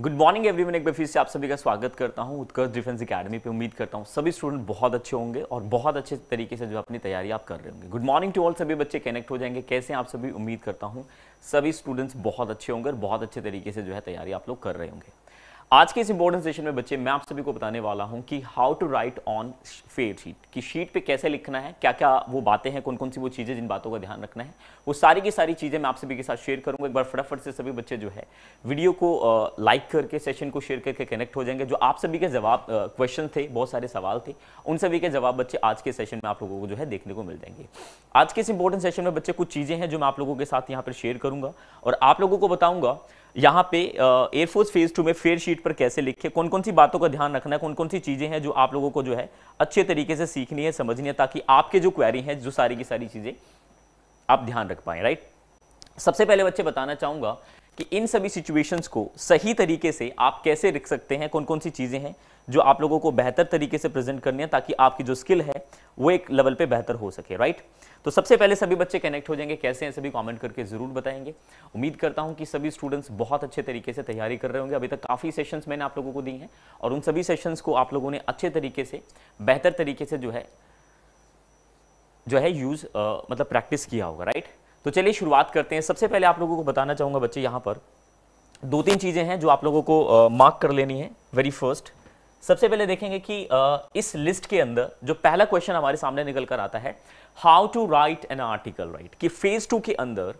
Good morning everyone एक बार फिर से आप सभी का स्वागत करता हूं उत्कर्ष डिफेंस एकेडमी पे उम्मीद करता हूं सभी स्टूडेंट बहुत अच्छे होंगे और बहुत अच्छे तरीके से जो अपनी तैयारी आप कर रहे होंगे गुड मॉर्निंग टू ऑल सभी बच्चे कनेक्ट हो जाएंगे कैसे आप सभी उम्मीद करता हूं सभी स्टूडेंट्स बहुत अच्छे होंगे और बहुत अच्छे तरीके से जो है तैयारी आप लोग कर रहे होंगे आज के इस इंपॉर्टेंट सेशन में बच्चे मैं आप सभी को बताने वाला हूं कि how to write on fair sheet कि शीट पे कैसे लिखना है क्या क्या वो बातें हैं कौन कौन सी वो चीज़ें जिन बातों का ध्यान रखना है वो सारी की सारी चीज़ें मैं आप सभी के साथ शेयर करूंगा एक बार फटाफट से सभी बच्चे जो है वीडियो को लाइक करके सेशन को शेयर करके कनेक्ट हो जाएंगे जो आप सभी के जवाब क्वेश्चन थे बहुत सारे सवाल थे उन सभी के जवाब बच्चे आज के सेशन में आप लोगों को जो है देखने को मिल जाएंगे आज के इस इंपॉर्टेंट सेशन में बच्चे कुछ चीज़ें हैं जो मैं आप लोगों के साथ यहाँ पर शेयर करूंगा और आप लोगों को बताऊंगा यहाँ पे एयरफोर्स फेज टू में फेयर शीट पर कैसे लिखे कौन कौन सी बातों का ध्यान रखना है कौन कौन सी चीज़ें हैं जो आप लोगों को जो है अच्छे तरीके से सीखनी है समझनी है ताकि आपके जो क्वेरी हैं जो सारी की सारी चीज़ें आप ध्यान रख पाए राइट सबसे पहले बच्चे बताना चाहूंगा कि इन सभी सिचुएशंस को सही तरीके से आप कैसे लिख सकते हैं कौन कौन सी चीज़ें हैं जो आप लोगों को बेहतर तरीके से प्रेजेंट करनी है ताकि आपकी जो स्किल है वो एक लेवल पे बेहतर हो सके राइट तो सबसे पहले सभी बच्चे कनेक्ट हो जाएंगे कैसे हैं सभी कमेंट करके ज़रूर बताएंगे उम्मीद करता हूं कि सभी स्टूडेंट्स बहुत अच्छे तरीके से तैयारी कर रहे होंगे अभी तक काफ़ी सेशंस मैंने आप लोगों को दी हैं और उन सभी सेशंस को आप लोगों ने अच्छे तरीके से बेहतर तरीके से जो है जो है यूज़ मतलब प्रैक्टिस किया होगा राइट तो चलिए शुरुआत करते हैं सबसे पहले आप लोगों को बताना चाहूँगा बच्चे यहाँ पर दो तीन चीज़ें हैं जो आप लोगों को मार्क कर लेनी है वेरी फर्स्ट सबसे पहले देखेंगे कि इस लिस्ट के अंदर जो पहला क्वेश्चन हमारे सामने निकल कर आता है how to write an article right कि फेज टू के अंदर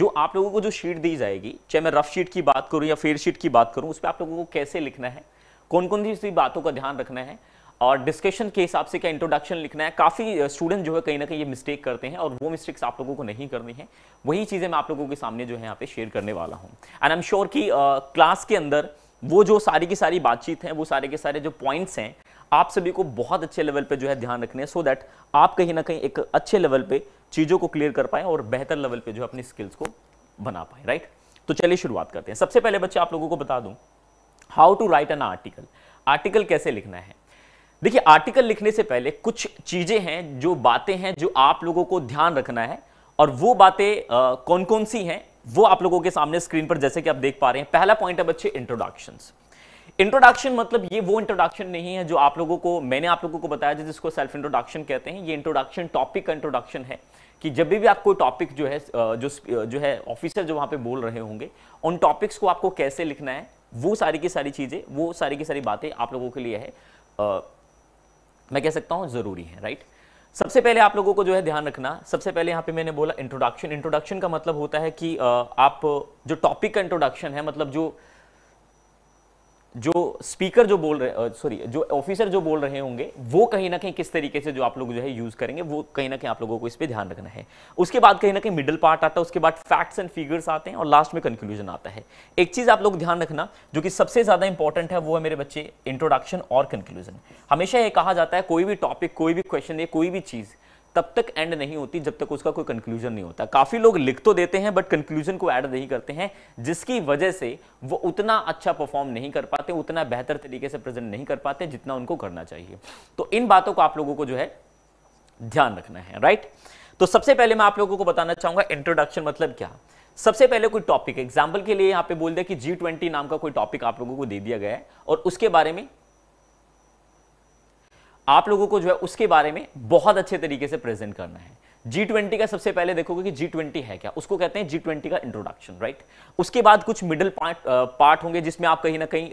जो आप लोगों को जो शीट दी जाएगी चाहे मैं रफ शीट की बात करूं या फेयर शीट की बात करूं उस पर आप लोगों को कैसे लिखना है कौन कौन सी बातों का ध्यान रखना है और डिस्कशन के हिसाब से क्या इंट्रोडक्शन लिखना है काफ़ी स्टूडेंट जो है कहीं ना कहीं ये मिस्टेक करते हैं और वो मिस्टेक्स आप लोगों को नहीं करनी है वही चीज़ें मैं आप लोगों के सामने जो है यहाँ पे शेयर करने वाला हूँ एंड आई एम श्योर कि क्लास के अंदर वो जो सारी की सारी बातचीत है वो सारे के सारे जो पॉइंट्स हैं आप सभी को बहुत अच्छे लेवल पे जो है ध्यान रखने सो दैट आप कहीं ना कहीं एक अच्छे लेवल पे चीज़ों को क्लियर कर पाए और बेहतर लेवल पे जो है अपनी स्किल्स को बना पाए राइट तो चलिए शुरुआत करते हैं सबसे पहले बच्चे आप लोगों को बता दूं how to write an article article कैसे लिखना है देखिए आर्टिकल लिखने से पहले कुछ चीज़ें हैं जो बातें हैं जो आप लोगों को ध्यान रखना है और वो बातें कौन कौन सी हैं वो आप लोगों के सामने स्क्रीन पर जैसे कि आप देख पा रहे हैं पहला पॉइंट है बच्चे इंट्रोडक्शन इंट्रोडक्शन मतलब ये वो इंट्रोडक्शन नहीं है जो आप लोगों को मैंने आप लोगों को बताया जिसको सेल्फ इंट्रोडक्शन कहते हैं ये इंट्रोडक्शन टॉपिक का इंट्रोडक्शन है कि जब भी आप कोई टॉपिक जो है जो जो है ऑफिसर जो वहां पे बोल रहे होंगे उन टॉपिक्स को आपको कैसे लिखना है वो सारी की सारी चीज़ें वो सारी की सारी बातें आप लोगों के लिए है मैं कह सकता हूँ ज़रूरी है राइट सबसे पहले आप लोगों को जो है ध्यान रखना सबसे पहले यहाँ पे मैंने बोला इंट्रोडक्शन इंट्रोडक्शन का मतलब होता है कि आप जो टॉपिक का इंट्रोडक्शन है मतलब जो जो स्पीकर जो बोल रहे सॉरी जो ऑफिसर जो बोल रहे होंगे वो कहीं ना कहीं किस तरीके से जो आप लोग जो है यूज करेंगे वो कहीं ना कहीं आप लोगों को इस पर ध्यान रखना है उसके बाद कहीं ना कहीं मिडिल पार्ट आता है उसके बाद फैक्ट्स एंड फिगर्स आते हैं और लास्ट में कंक्लूजन आता है एक चीज आप लोग ध्यान रखना जो कि सबसे ज्यादा इंपॉर्टेंट है वो है मेरे बच्चे इंट्रोडक्शन और कंक्लूजन हमेशा ये कहा जाता है कोई भी टॉपिक कोई भी क्वेश्चन या कोई भी चीज़ तब तक एंड नहीं होती जब तक उसका कोई कंक्लूजन नहीं होता काफ़ी लोग लिख तो देते हैं बट कंक्लूजन को ऐड नहीं करते हैं जिसकी वजह से वो उतना अच्छा परफॉर्म नहीं कर पाते उतना बेहतर तरीके से प्रेजेंट नहीं कर पाते जितना उनको करना चाहिए तो इन बातों को आप लोगों को जो है ध्यान रखना है राइट तो सबसे पहले मैं आप लोगों को बताना चाहूंगा इंट्रोडक्शन मतलब क्या सबसे पहले कोई टॉपिक एग्जाम्पल के लिए यहां पे बोल दिया कि जी ट्वेंटी नाम का कोई टॉपिक आप लोगों को दे दिया गया है और उसके बारे में आप लोगों को जो है उसके बारे में बहुत अच्छे तरीके से प्रेजेंट करना है जी ट्वेंटी का सबसे पहले देखोगे कि जी ट्वेंटी है क्या उसको कहते हैं जी ट्वेंटी का इंट्रोडक्शन राइट उसके बाद कुछ मिडिल पार्ट पार्ट होंगे जिसमें आप कहीं ना कहीं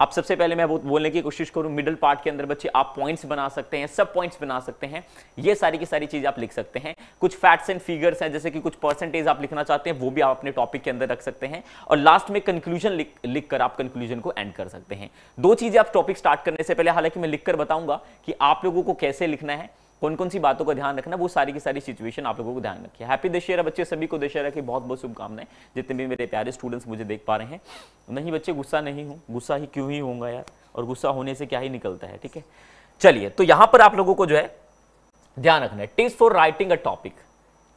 अब सबसे पहले मैं बोलने की कोशिश करूं मिडल पार्ट के अंदर बच्चे आप पॉइंट्स बना सकते हैं सब पॉइंट्स बना सकते हैं ये सारी की सारी चीज़ आप लिख सकते हैं कुछ फैक्ट्स एंड फिगर्स हैं जैसे कि कुछ परसेंटेज आप लिखना चाहते हैं वो भी आप अपने टॉपिक के अंदर रख सकते हैं और लास्ट में कंक्लूजन लिख लिख कर आप कंक्लूजन को एंड कर सकते हैं दो चीज़ें आप टॉपिक स्टार्ट करने से पहले हालांकि मैं लिख बताऊंगा कि आप लोगों को कैसे लिखना है कौन कौन सी बातों का ध्यान रखना वो सारी की सारी सिचुएशन आप लोगों को ध्यान रखिए हैप्पी दशहरा बच्चे सभी को दशहरा की बहुत बहुत शुभकामनाएं जितने भी मेरे प्यारे स्टूडेंट्स मुझे देख पा रहे हैं नहीं बच्चे गुस्सा नहीं हूँ गुस्सा ही क्यों ही होगा यार और गुस्सा होने से क्या ही निकलता है ठीक है चलिए तो यहाँ पर आप लोगों को जो है ध्यान रखना है tips for writing a topic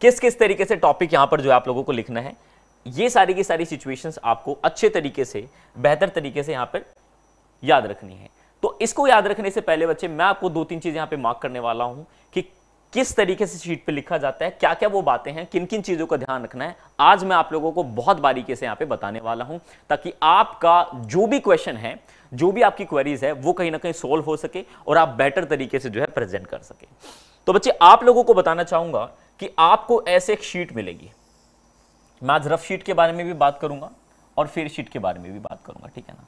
किस किस तरीके से टॉपिक यहाँ पर जो है आप लोगों को लिखना है ये सारी की सारी सिचुएशंस आपको अच्छे तरीके से बेहतर तरीके से यहाँ पर याद रखनी है तो इसको याद रखने से पहले बच्चे मैं आपको दो तीन चीज़ यहां पे मार्क करने वाला हूं कि किस तरीके से शीट पे लिखा जाता है क्या क्या वो बातें हैं किन किन चीज़ों का ध्यान रखना है आज मैं आप लोगों को बहुत बारीकी से यहां पे बताने वाला हूं ताकि आपका जो भी क्वेश्चन है जो भी आपकी क्वेरीज है वो कहीं ना कहीं सोल्व हो सके और आप बेटर तरीके से जो है प्रेजेंट कर सके तो बच्चे आप लोगों को बताना चाहूंगा कि आपको ऐसे एक शीट मिलेगी मैं आज रफ शीट के बारे में भी बात करूंगा और फिर शीट के बारे में भी बात करूंगा ठीक है ना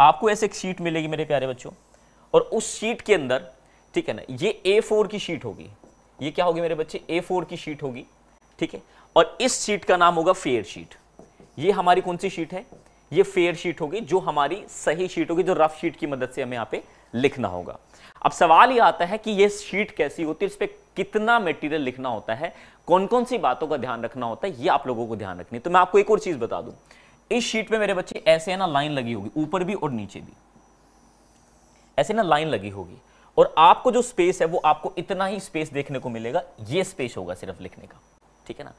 आपको ऐसे एक शीट मिलेगी मेरे प्यारे बच्चों और उस शीट के अंदर ठीक है ना ये ए फोर की शीट होगी ये क्या होगी मेरे बच्चे ए फोर की शीट होगी ठीक है और इस शीट का नाम होगा फेयर शीट ये हमारी कौन सी शीट है ये फेयर शीट होगी जो हमारी सही शीट होगी जो रफ शीट की मदद से हमें यहाँ पे लिखना होगा अब सवाल ये आता है कि ये शीट कैसी होती है इस पर कितना मेटीरियल लिखना होता है कौन कौन सी बातों का ध्यान रखना होता है ये आप लोगों को ध्यान रखनी है तो मैं आपको एक और चीज बता दूं इस शीट पे मेरे बच्चे ऐसे है ना लाइन लगी होगी ऊपर भी और नीचे भी ऐसे ना लाइन लगी होगी और आपको जो स्पेस है वो आपको इतना ही स्पेस देखने को मिलेगा ये स्पेस होगा सिर्फ लिखने का ठीक है ना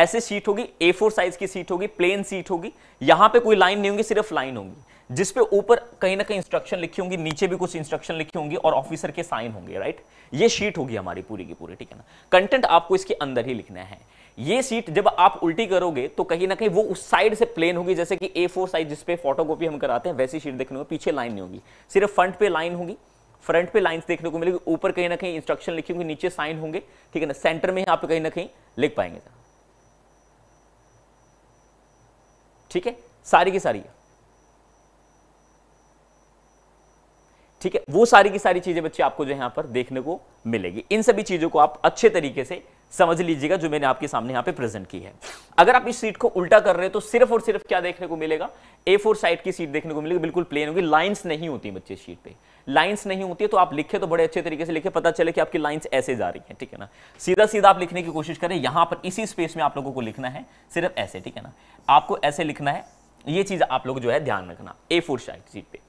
ऐसे सीट होगी ए फोर साइज की सीट होगी प्लेन सीट होगी यहां पे कोई लाइन नहीं होगी सिर्फ लाइन होगी जिसपे ऊपर कहीं ना कहीं इंस्ट्रक्शन लिखी होंगी नीचे भी कुछ इंस्ट्रक्शन लिखी होंगी और ऑफिसर के साइन होंगे राइट ये शीट होगी हमारी पूरी की पूरी ठीक है ना कंटेंट आपको इसके अंदर ही लिखना है ये सीट जब आप उल्टी करोगे तो कहीं ना कहीं वो उस साइड से प्लेन होगी जैसे कि ए फोर साइज जिसपे फोटोकॉपी हम कराते हैं वैसी सीट देखने को पीछे लाइन नहीं होगी सिर्फ फ्रंट पे लाइन होगी फ्रंट पे लाइंस देखने को मिलेगी ऊपर कहीं ना कहीं इंस्ट्रक्शन लिखी होंगे नीचे साइन होंगे ठीक है ना सेंटर में आप कहीं ना कहीं लिख पाएंगे ठीक है सारी की सारी है। ठीक है वो सारी की सारी चीजें बच्चे आपको जो यहां पर देखने को मिलेगी इन सभी चीजों को आप अच्छे तरीके से समझ लीजिएगा जो मैंने आपके सामने यहां पे प्रेजेंट की है अगर आप इस सीट को उल्टा कर रहे हैं तो सिर्फ और सिर्फ क्या देखने को मिलेगा ए फोर साइड की सीट देखने को मिलेगी बिल्कुल प्लेन होगी लाइंस नहीं होती बच्चे सीट पे लाइंस नहीं होती है तो आप लिखे तो बड़े अच्छे तरीके से लिखे पता चले कि आपकी लाइंस ऐसे जा रही है ठीक है ना सीधा सीधा आप लिखने की कोशिश करें यहां पर इसी स्पेस में आप लोगों को लिखना है सिर्फ ऐसे ठीक है ना आपको ऐसे लिखना है ये चीज आप लोग जो है ध्यान रखना ए फोर साइड सीट पे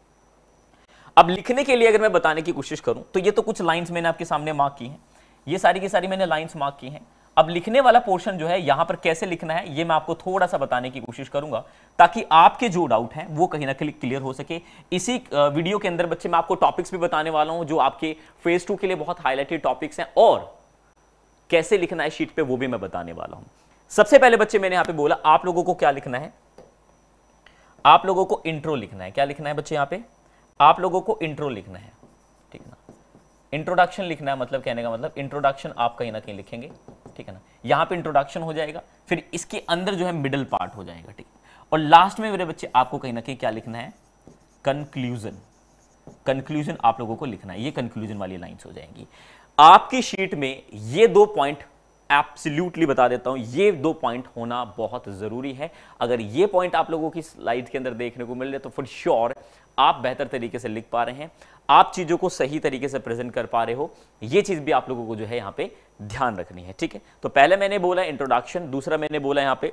अब लिखने के लिए अगर मैं बताने की कोशिश करूं तो ये तो कुछ लाइंस मैंने आपके सामने मार्क की हैं ये सारी की सारी मैंने लाइंस मार्क की हैं अब लिखने वाला पोर्शन जो है यहां पर कैसे लिखना है ये मैं आपको थोड़ा सा बताने की कोशिश करूंगा ताकि आपके जो डाउट हैं वो कहीं ना कहीं क्लियर हो सके इसी वीडियो के अंदर बच्चे मैं आपको टॉपिक्स भी बताने वाला हूं जो आपके फेज टू के लिए बहुत हाईलाइटेड टॉपिक्स हैं और कैसे लिखना है शीट पर वो भी मैं बताने वाला हूं सबसे पहले बच्चे मैंने यहां पर बोला आप लोगों को क्या लिखना है आप लोगों को इंट्रो लिखना है क्या लिखना है बच्चे यहां पर आप लोगों को इंट्रो लिखना है ठीक है ना इंट्रोडक्शन लिखना है मतलब कहने का मतलब इंट्रोडक्शन आप कहीं ना कहीं लिखेंगे ठीक है ना यहाँ पे इंट्रोडक्शन हो जाएगा फिर इसके अंदर जो है मिडिल पार्ट हो जाएगा ठीक और लास्ट में मेरे बच्चे आपको कहीं ना कहीं क्या लिखना है कंक्लूजन कंक्लूजन आप लोगों को लिखना है ये कंक्लूजन वाली लाइन्स हो जाएंगी आपकी शीट में ये दो पॉइंट एब्सोल्युटली बता देता हूं ये दो पॉइंट होना बहुत जरूरी है अगर ये पॉइंट आप लोगों की स्लाइड के अंदर देखने को मिल जाए तो फॉर श्योर आप बेहतर तरीके से लिख पा रहे हैं आप चीज़ों को सही तरीके से प्रेजेंट कर पा रहे हो यह चीज़ भी आप लोगों को जो है यहां पे ध्यान रखनी है ठीक है तो पहले मैंने बोला इंट्रोडक्शन दूसरा मैंने बोला यहां पे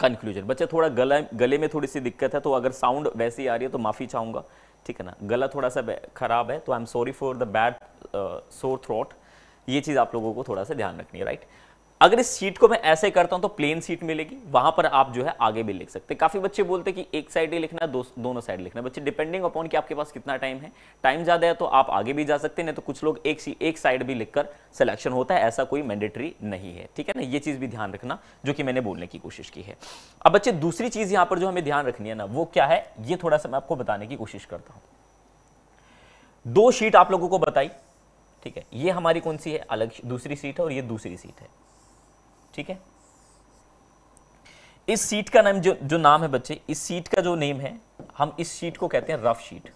कंक्लूजन बच्चे थोड़ा गला गले में थोड़ी सी दिक्कत है तो अगर साउंड वैसी आ रही है तो माफ़ी चाहूंगा ठीक है ना गला थोड़ा सा खराब है तो I am sorry for the bad sore throat ये चीज़ आप लोगों को थोड़ा सा ध्यान रखनी है राइट अगर इस सीट को मैं ऐसे करता हूं तो प्लेन सीट मिलेगी वहां पर आप जो है आगे भी लिख सकते हैं काफी बच्चे बोलते हैं कि एक साइड ही लिखना है दो, दोनों साइड लिखना है बच्चे डिपेंडिंग अपॉन कि आपके पास कितना टाइम है टाइम ज्यादा है तो आप आगे भी जा सकते हैं नहीं तो कुछ लोग एक एक साइड भी लिखकर सिलेक्शन होता है ऐसा कोई मैंडेटरी नहीं है ठीक है ना ये चीज भी ध्यान रखना जो कि मैंने बोलने की कोशिश की है अब बच्चे दूसरी चीज यहां पर जो हमें ध्यान रखनी है ना वो क्या है ये थोड़ा सा मैं आपको बताने की कोशिश करता हूं दो शीट आप लोगों को बताई ठीक है ये हमारी कौन सी है अलग दूसरी सीट है और ये दूसरी सीट है ठीक है इस सीट का नाम जो जो नाम है बच्चे इस सीट का जो नेम है हम इस सीट को कहते हैं रफ शीट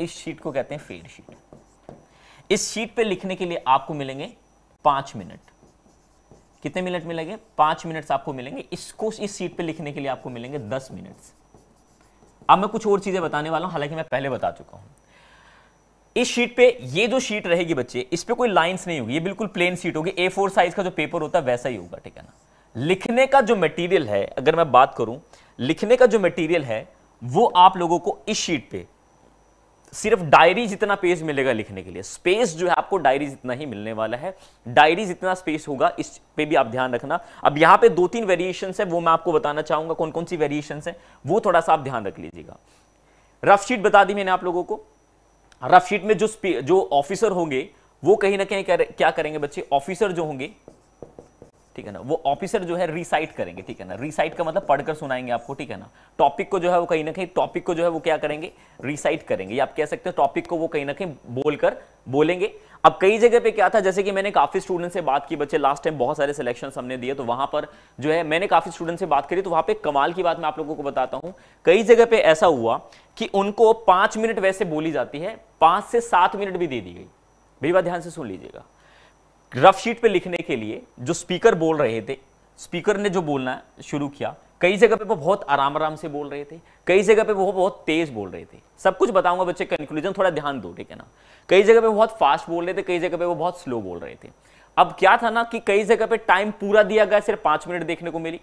इस शीट को कहते हैं फेड शीट इस शीट पे लिखने के लिए आपको मिलेंगे पांच मिनट कितने मिनट मिलेंगे पांच मिनट्स आपको मिलेंगे इसको इस सीट पे लिखने के लिए आपको मिलेंगे दस मिनट्स अब मैं कुछ और चीजें बताने वाला हूं हालांकि मैं पहले बता चुका हूं इस शीट पे ये जो शीट रहेगी बच्चे इस पे कोई लाइंस नहीं होगी ये बिल्कुल प्लेन शीट होगी ए फोर साइज का जो पेपर होता है वैसा ही होगा ठीक है ना लिखने का जो मटेरियल है अगर मैं बात करूं लिखने का जो मटेरियल है वो आप लोगों को इस शीट पे सिर्फ डायरी जितना पेज मिलेगा लिखने के लिए स्पेस जो है आपको डायरी जितना ही मिलने वाला है डायरी जितना स्पेस होगा इस पे भी आप ध्यान रखना अब यहां पे दो तीन वेरिएशन है वो मैं आपको बताना चाहूंगा कौन कौन सी वेरिएशन है वो थोड़ा सा आप ध्यान रख लीजिएगा रफ शीट बता दी मैंने आप लोगों को रफ शीट में जो जो ऑफिसर होंगे वो कहीं ना कहीं क्या करेंगे बच्चे ऑफिसर जो होंगे ठीक है ना वो ऑफिसर जो है रिसाइट करेंगे ठीक है ना रिसाइट का मतलब पढ़कर सुनाएंगे आपको ठीक है ना टॉपिक को जो है वो कहीं ना कहीं टॉपिक को जो है वो क्या करेंगे रिसाइट करेंगे आप कह सकते हो टॉपिक को वो कहीं ना कहीं बोलकर बोलेंगे अब कई जगह पे क्या था जैसे कि मैंने काफी स्टूडेंट से बात की बच्चे लास्ट टाइम बहुत सारे सिलेक्शन हमने दिए तो वहां पर जो है मैंने काफी स्टूडेंट से बात करी तो वहां पे कमाल की बात मैं आप लोगों को बताता हूं कई जगह पे ऐसा हुआ कि उनको पांच मिनट वैसे बोली जाती है पांच से सात मिनट भी दे दी गई भैया ध्यान से सुन लीजिएगा रफ शीट पे लिखने के लिए जो स्पीकर बोल रहे थे स्पीकर ने जो बोलना शुरू किया कई जगह पे वो बहुत आराम आराम से बोल रहे थे कई जगह पे वो बहुत तेज बोल रहे थे सब कुछ बताऊंगा बच्चे कंक्लूजन थोड़ा ध्यान दो ठीक है ना कई जगह पे बहुत फास्ट बोल रहे थे कई जगह पे वो बहुत स्लो बोल रहे थे अब क्या था ना कि कई जगह पे टाइम पूरा दिया गया सिर्फ पांच मिनट देखने को मिली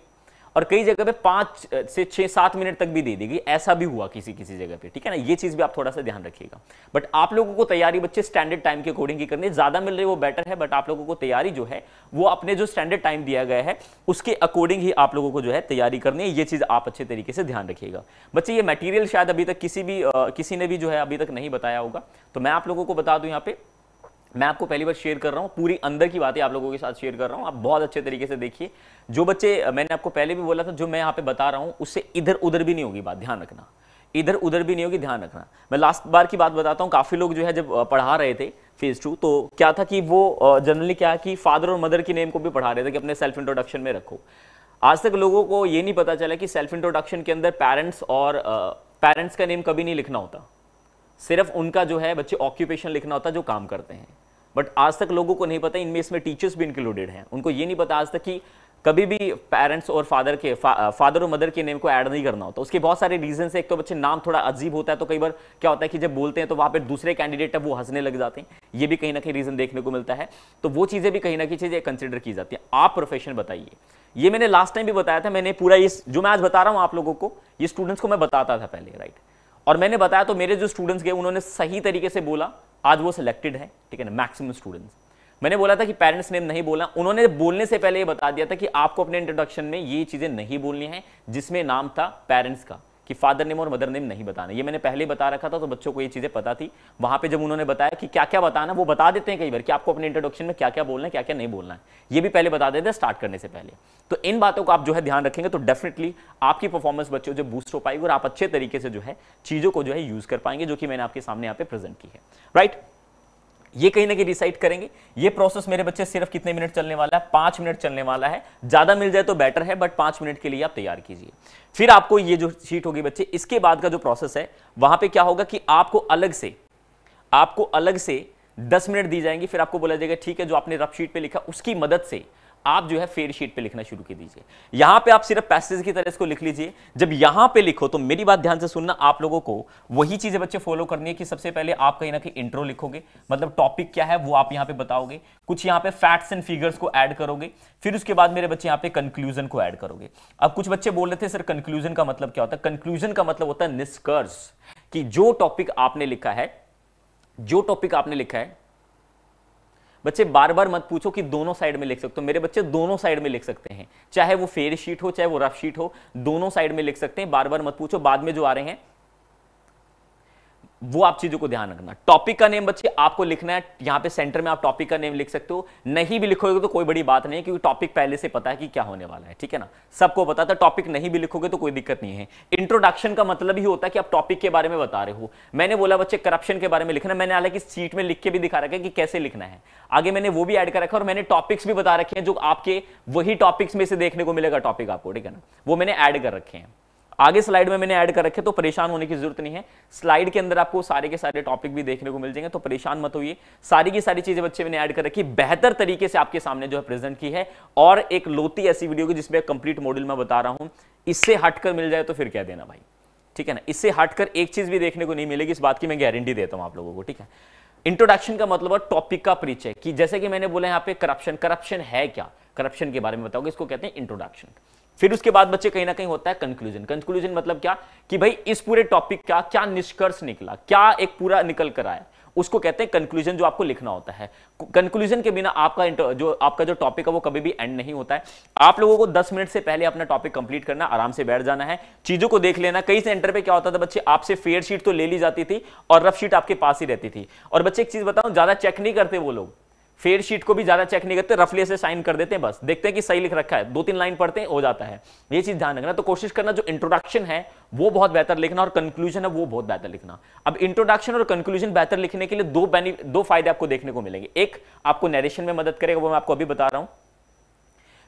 और कई जगह पे पांच से छह सात मिनट तक भी दे देगी ऐसा भी हुआ किसी किसी जगह पे ठीक है ना ये चीज़ भी आप थोड़ा सा ध्यान रखिएगा बट आप लोगों को तैयारी बच्चे स्टैंडर्ड टाइम के अकॉर्डिंग की करनी ज़्यादा मिल रही वो बेटर है बट आप लोगों को तैयारी जो है वो अपने जो स्टैंडर्ड टाइम दिया गया है उसके अकॉर्डिंग ही आप लोगों को जो है तैयारी करनी है ये चीज़ आप अच्छे तरीके से ध्यान रखिएगा बच्चे ये मटेरियल शायद अभी तक किसी भी किसी ने भी जो है अभी तक नहीं बताया होगा तो मैं आप लोगों को बता दू यहाँ पे मैं आपको पहली बार शेयर कर रहा हूँ पूरी अंदर की बातें आप लोगों के साथ शेयर कर रहा हूँ आप बहुत अच्छे तरीके से देखिए जो बच्चे मैंने आपको पहले भी बोला था जो मैं यहाँ पे बता रहा हूँ उससे इधर उधर भी नहीं होगी बात ध्यान रखना इधर उधर भी नहीं होगी ध्यान रखना मैं लास्ट बार की बात बताता हूँ काफ़ी लोग जो है जब पढ़ा रहे थे फेज टू तो क्या था कि वो जनरली क्या कि फादर और मदर की नेम को भी पढ़ा रहे थे कि अपने सेल्फ इंट्रोडक्शन में रखो आज तक लोगों को ये नहीं पता चला कि सेल्फ इंट्रोडक्शन के अंदर पेरेंट्स और पेरेंट्स का नेम कभी नहीं लिखना होता सिर्फ उनका जो है बच्चे ऑक्यूपेशन लिखना होता है जो काम करते हैं बट आज तक लोगों को नहीं पता इनमें इसमें टीचर्स भी इंक्लूडेड हैं उनको ये नहीं पता आज तक कि कभी भी पेरेंट्स और फादर के फा, फादर और मदर के नेम को ऐड नहीं करना होता उसके बहुत सारे रीजन है एक तो बच्चे नाम थोड़ा अजीब होता है तो कई बार क्या होता है कि जब बोलते हैं तो वहाँ पर दूसरे कैंडिडेट है वो हंसने लग जाते हैं ये भी कहीं ना कहीं रीजन देखने को मिलता है तो वो चीज़ें भी कहीं ना कहीं चीज़ें कंसिडर की जाती है आप प्रोफेशन बताइए ये मैंने लास्ट टाइम भी बताया था मैंने पूरा इस जो मैं आज बता रहा हूँ आप लोगों को ये स्टूडेंट्स को मैं बताता था पहले राइट और मैंने बताया तो मेरे जो स्टूडेंट्स गए उन्होंने सही तरीके से बोला आज वो सिलेक्टेड है ठीक है ना मैक्सिमम स्टूडेंट्स मैंने बोला था कि पेरेंट्स नेम नहीं बोला उन्होंने बोलने से पहले ये बता दिया था कि आपको अपने इंट्रोडक्शन में ये चीज़ें नहीं बोलनी है जिसमें नाम था पेरेंट्स का कि फादर नेम और मदर नेम नहीं बताना ये मैंने पहले बता रखा था तो बच्चों को ये चीज़ें पता थी वहाँ पे जब उन्होंने बताया कि क्या क्या बताना वो बता देते हैं कई बार कि आपको अपने इंट्रोडक्शन में क्या क्या बोलना है क्या क्या नहीं बोलना है ये भी पहले बता देते हैं स्टार्ट करने से पहले तो इन बातों को आप जो है ध्यान रखेंगे तो डेफिनेटली आपकी परफॉर्मेंस बच्चों जो बूस्ट हो पाएगी और आप अच्छे तरीके से जो है चीज़ों को जो है यूज़ कर पाएंगे जो कि मैंने आपके सामने यहाँ पे प्रेजेंट की है राइट right? ये कहीं ना कहीं डिसाइड करेंगे ये प्रोसेस मेरे बच्चे सिर्फ कितने मिनट चलने वाला है पांच मिनट चलने वाला है ज़्यादा मिल जाए तो बेटर है बट पांच मिनट के लिए आप तैयार कीजिए फिर आपको ये जो शीट होगी बच्चे इसके बाद का जो प्रोसेस है वहां पे क्या होगा कि आपको अलग से आपको अलग से दस मिनट दी जाएंगी फिर आपको बोला जाएगा ठीक है जो आपने रफ शीट पर लिखा उसकी मदद से आप जो है फेयर शीट पे लिखना शुरू की दीजिए यहां पे आप सिर्फ पैसेज की तरह इसको लिख लीजिए जब यहां पे लिखो तो मेरी बात ध्यान से सुनना आप लोगों को वही चीजें बच्चे फॉलो करनी है कि सबसे पहले आप कहीं ना कहीं इंट्रो लिखोगे मतलब टॉपिक क्या है वो आप यहां पे बताओगे कुछ यहां पे फैक्ट्स एंड फिगर्स को ऐड करोगे फिर उसके बाद मेरे बच्चे यहां पे कंक्लूजन को ऐड करोगे अब कुछ बच्चे बोल रहे थे सर कंक्लूजन का मतलब क्या होता है कंक्लूजन का मतलब होता है निष्कर्ष कि जो टॉपिक आपने लिखा है जो टॉपिक आपने लिखा है बच्चे बार बार मत पूछो कि दोनों साइड में लिख सकते हो मेरे बच्चे दोनों साइड में लिख सकते हैं चाहे वो फेयर शीट हो चाहे वो रफ शीट हो दोनों साइड में लिख सकते हैं बार बार मत पूछो बाद में जो आ रहे हैं वो आप चीजों को ध्यान रखना टॉपिक का नेम बच्चे आपको लिखना है यहां पे सेंटर में आप टॉपिक का नेम लिख सकते हो नहीं भी लिखोगे तो कोई बड़ी बात नहीं क्योंकि टॉपिक पहले से पता है कि क्या होने वाला है ठीक है ना सबको पता था टॉपिक नहीं भी लिखोगे तो कोई दिक्कत नहीं है इंट्रोडक्शन का मतलब ही होता है कि आप टॉपिक के बारे में बता रहे हो मैंने बोला बच्चे करप्शन के बारे में लिखना मैंने हालांकि सीट में लिख के भी दिखा रखा है कि कैसे लिखना है आगे मैंने वो भी एड कर रखा और मैंने टॉपिक्स भी बता रखे हैं जो आपके वही टॉपिक्स में से देखने को मिलेगा टॉपिक आपको ठीक है ना वो मैंने एड कर रखे हैं आगे स्लाइड में मैंने ऐड कर रखे तो परेशान होने की जरूरत नहीं है स्लाइड के अंदर आपको सारे के सारे टॉपिक भी देखने को मिल जाएंगे तो परेशान मत होइए सारी की सारी चीजें बच्चे मैंने ऐड कर रखी बेहतर तरीके से आपके सामने जो है प्रेजेंट की है और एक लोती ऐसी वीडियो की जिसमें कंप्लीट मॉड्यूल मैं बता रहा हूं इससे हटकर मिल जाए तो फिर क्या देना भाई ठीक है ना इससे हटकर एक चीज भी देखने को नहीं मिलेगी इस बात की मैं गारंटी देता हूं आप लोगों को ठीक है इंट्रोडक्शन का मतलब टॉपिक का परिचय कि जैसे कि मैंने बोला यहाँ पे करप्शन करप्शन है क्या करप्शन के बारे में बताओगे इसको कहते हैं इंट्रोडक्शन फिर उसके बाद बच्चे कहीं ना कहीं होता है कंक्लूजन कंक्लूजन मतलब क्या कि भाई इस पूरे टॉपिक का क्या निष्कर्ष निकला क्या एक पूरा निकल कर आया उसको कहते हैं कंक्लूजन जो आपको लिखना होता है कंक्लूजन के बिना आपका जो आपका जो टॉपिक है वो कभी भी एंड नहीं होता है आप लोगों को 10 मिनट से पहले अपना टॉपिक कंप्लीट करना आराम से बैठ जाना है चीजों को देख लेना कई सेंटर पे क्या होता था बच्चे आपसे फेयर शीट तो ले ली जाती थी और रफ शीट आपके पास ही रहती थी और बच्चे एक चीज बताऊं ज्यादा चेक नहीं करते वो लोग फेयर शीट को भी ज्यादा चेक नहीं करते रफली ऐसे साइन कर देते हैं बस देखते हैं कि सही लिख रखा है दो तीन लाइन पढ़ते हैं हो जाता है ये चीज ध्यान रखना तो कोशिश करना जो इंट्रोडक्शन है वो बहुत बेहतर लिखना और कंक्लूजन है वो बहुत बेहतर लिखना अब इंट्रोडक्शन और कंक्लूजन बेहतर लिखने के लिए दो दो फायदे आपको देखने को मिलेंगे एक आपको नरेशन में मदद करेगा वो मैं आपको अभी बता रहा हूं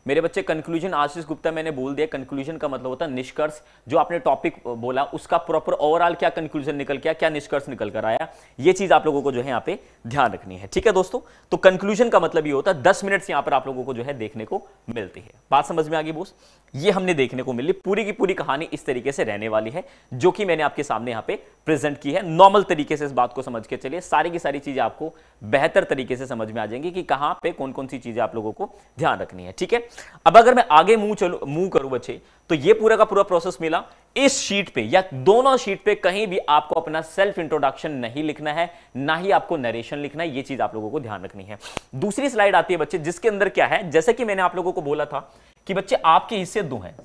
मेरे बच्चे कंक्लूजन आशीष गुप्ता मैंने बोल दिया कंक्लूजन का मतलब होता है निष्कर्ष जो आपने टॉपिक बोला उसका प्रॉपर ओवरऑल क्या कंक्लूजन निकल के क्या निष्कर्ष निकल कर आया ये चीज आप लोगों को जो है यहाँ पे ध्यान रखनी है ठीक है दोस्तों तो कंक्लूजन का मतलब ये होता है दस मिनट यहाँ पर आप लोगों को जो है देखने को मिलती है बात समझ में आ गई बोस ये हमने देखने को मिली पूरी की पूरी कहानी इस तरीके से रहने वाली है जो कि मैंने आपके सामने यहाँ पे प्रेजेंट की है नॉर्मल तरीके से इस बात को समझ के चलिए सारी की सारी चीजें आपको बेहतर तरीके से समझ में आ जाएंगी कि कहाँ पे कौन कौन सी चीजें आप लोगों को ध्यान रखनी है ठीक है अब अगर मैं आगे मूव चलू मूव करूं बच्चे तो ये पूरा का पूरा प्रोसेस मिला इस शीट पे या दोनों शीट पे कहीं भी आपको अपना सेल्फ इंट्रोडक्शन नहीं लिखना है ना ही आपको नरेशन लिखना है ये चीज आप लोगों को ध्यान रखनी है दूसरी स्लाइड आती है बच्चे जिसके अंदर क्या है जैसे कि मैंने आप लोगों को बोला था कि बच्चे आपके हिस्से दो हैं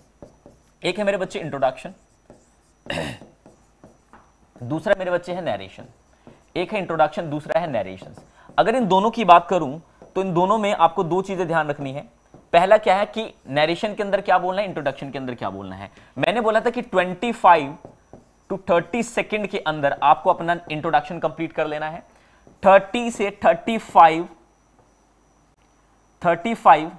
एक है मेरे बच्चे इंट्रोडक्शन दूसरा मेरे बच्चे है नरेशन एक है इंट्रोडक्शन दूसरा है नरेशन अगर इन दोनों की बात करूं तो इन दोनों में आपको दो चीजें ध्यान रखनी है पहला क्या है कि नरेशन के अंदर क्या बोलना है इंट्रोडक्शन के अंदर क्या बोलना है मैंने बोला था कि 25 टू 30 सेकंड के अंदर आपको अपना इंट्रोडक्शन कंप्लीट कर लेना है 30 से 35 35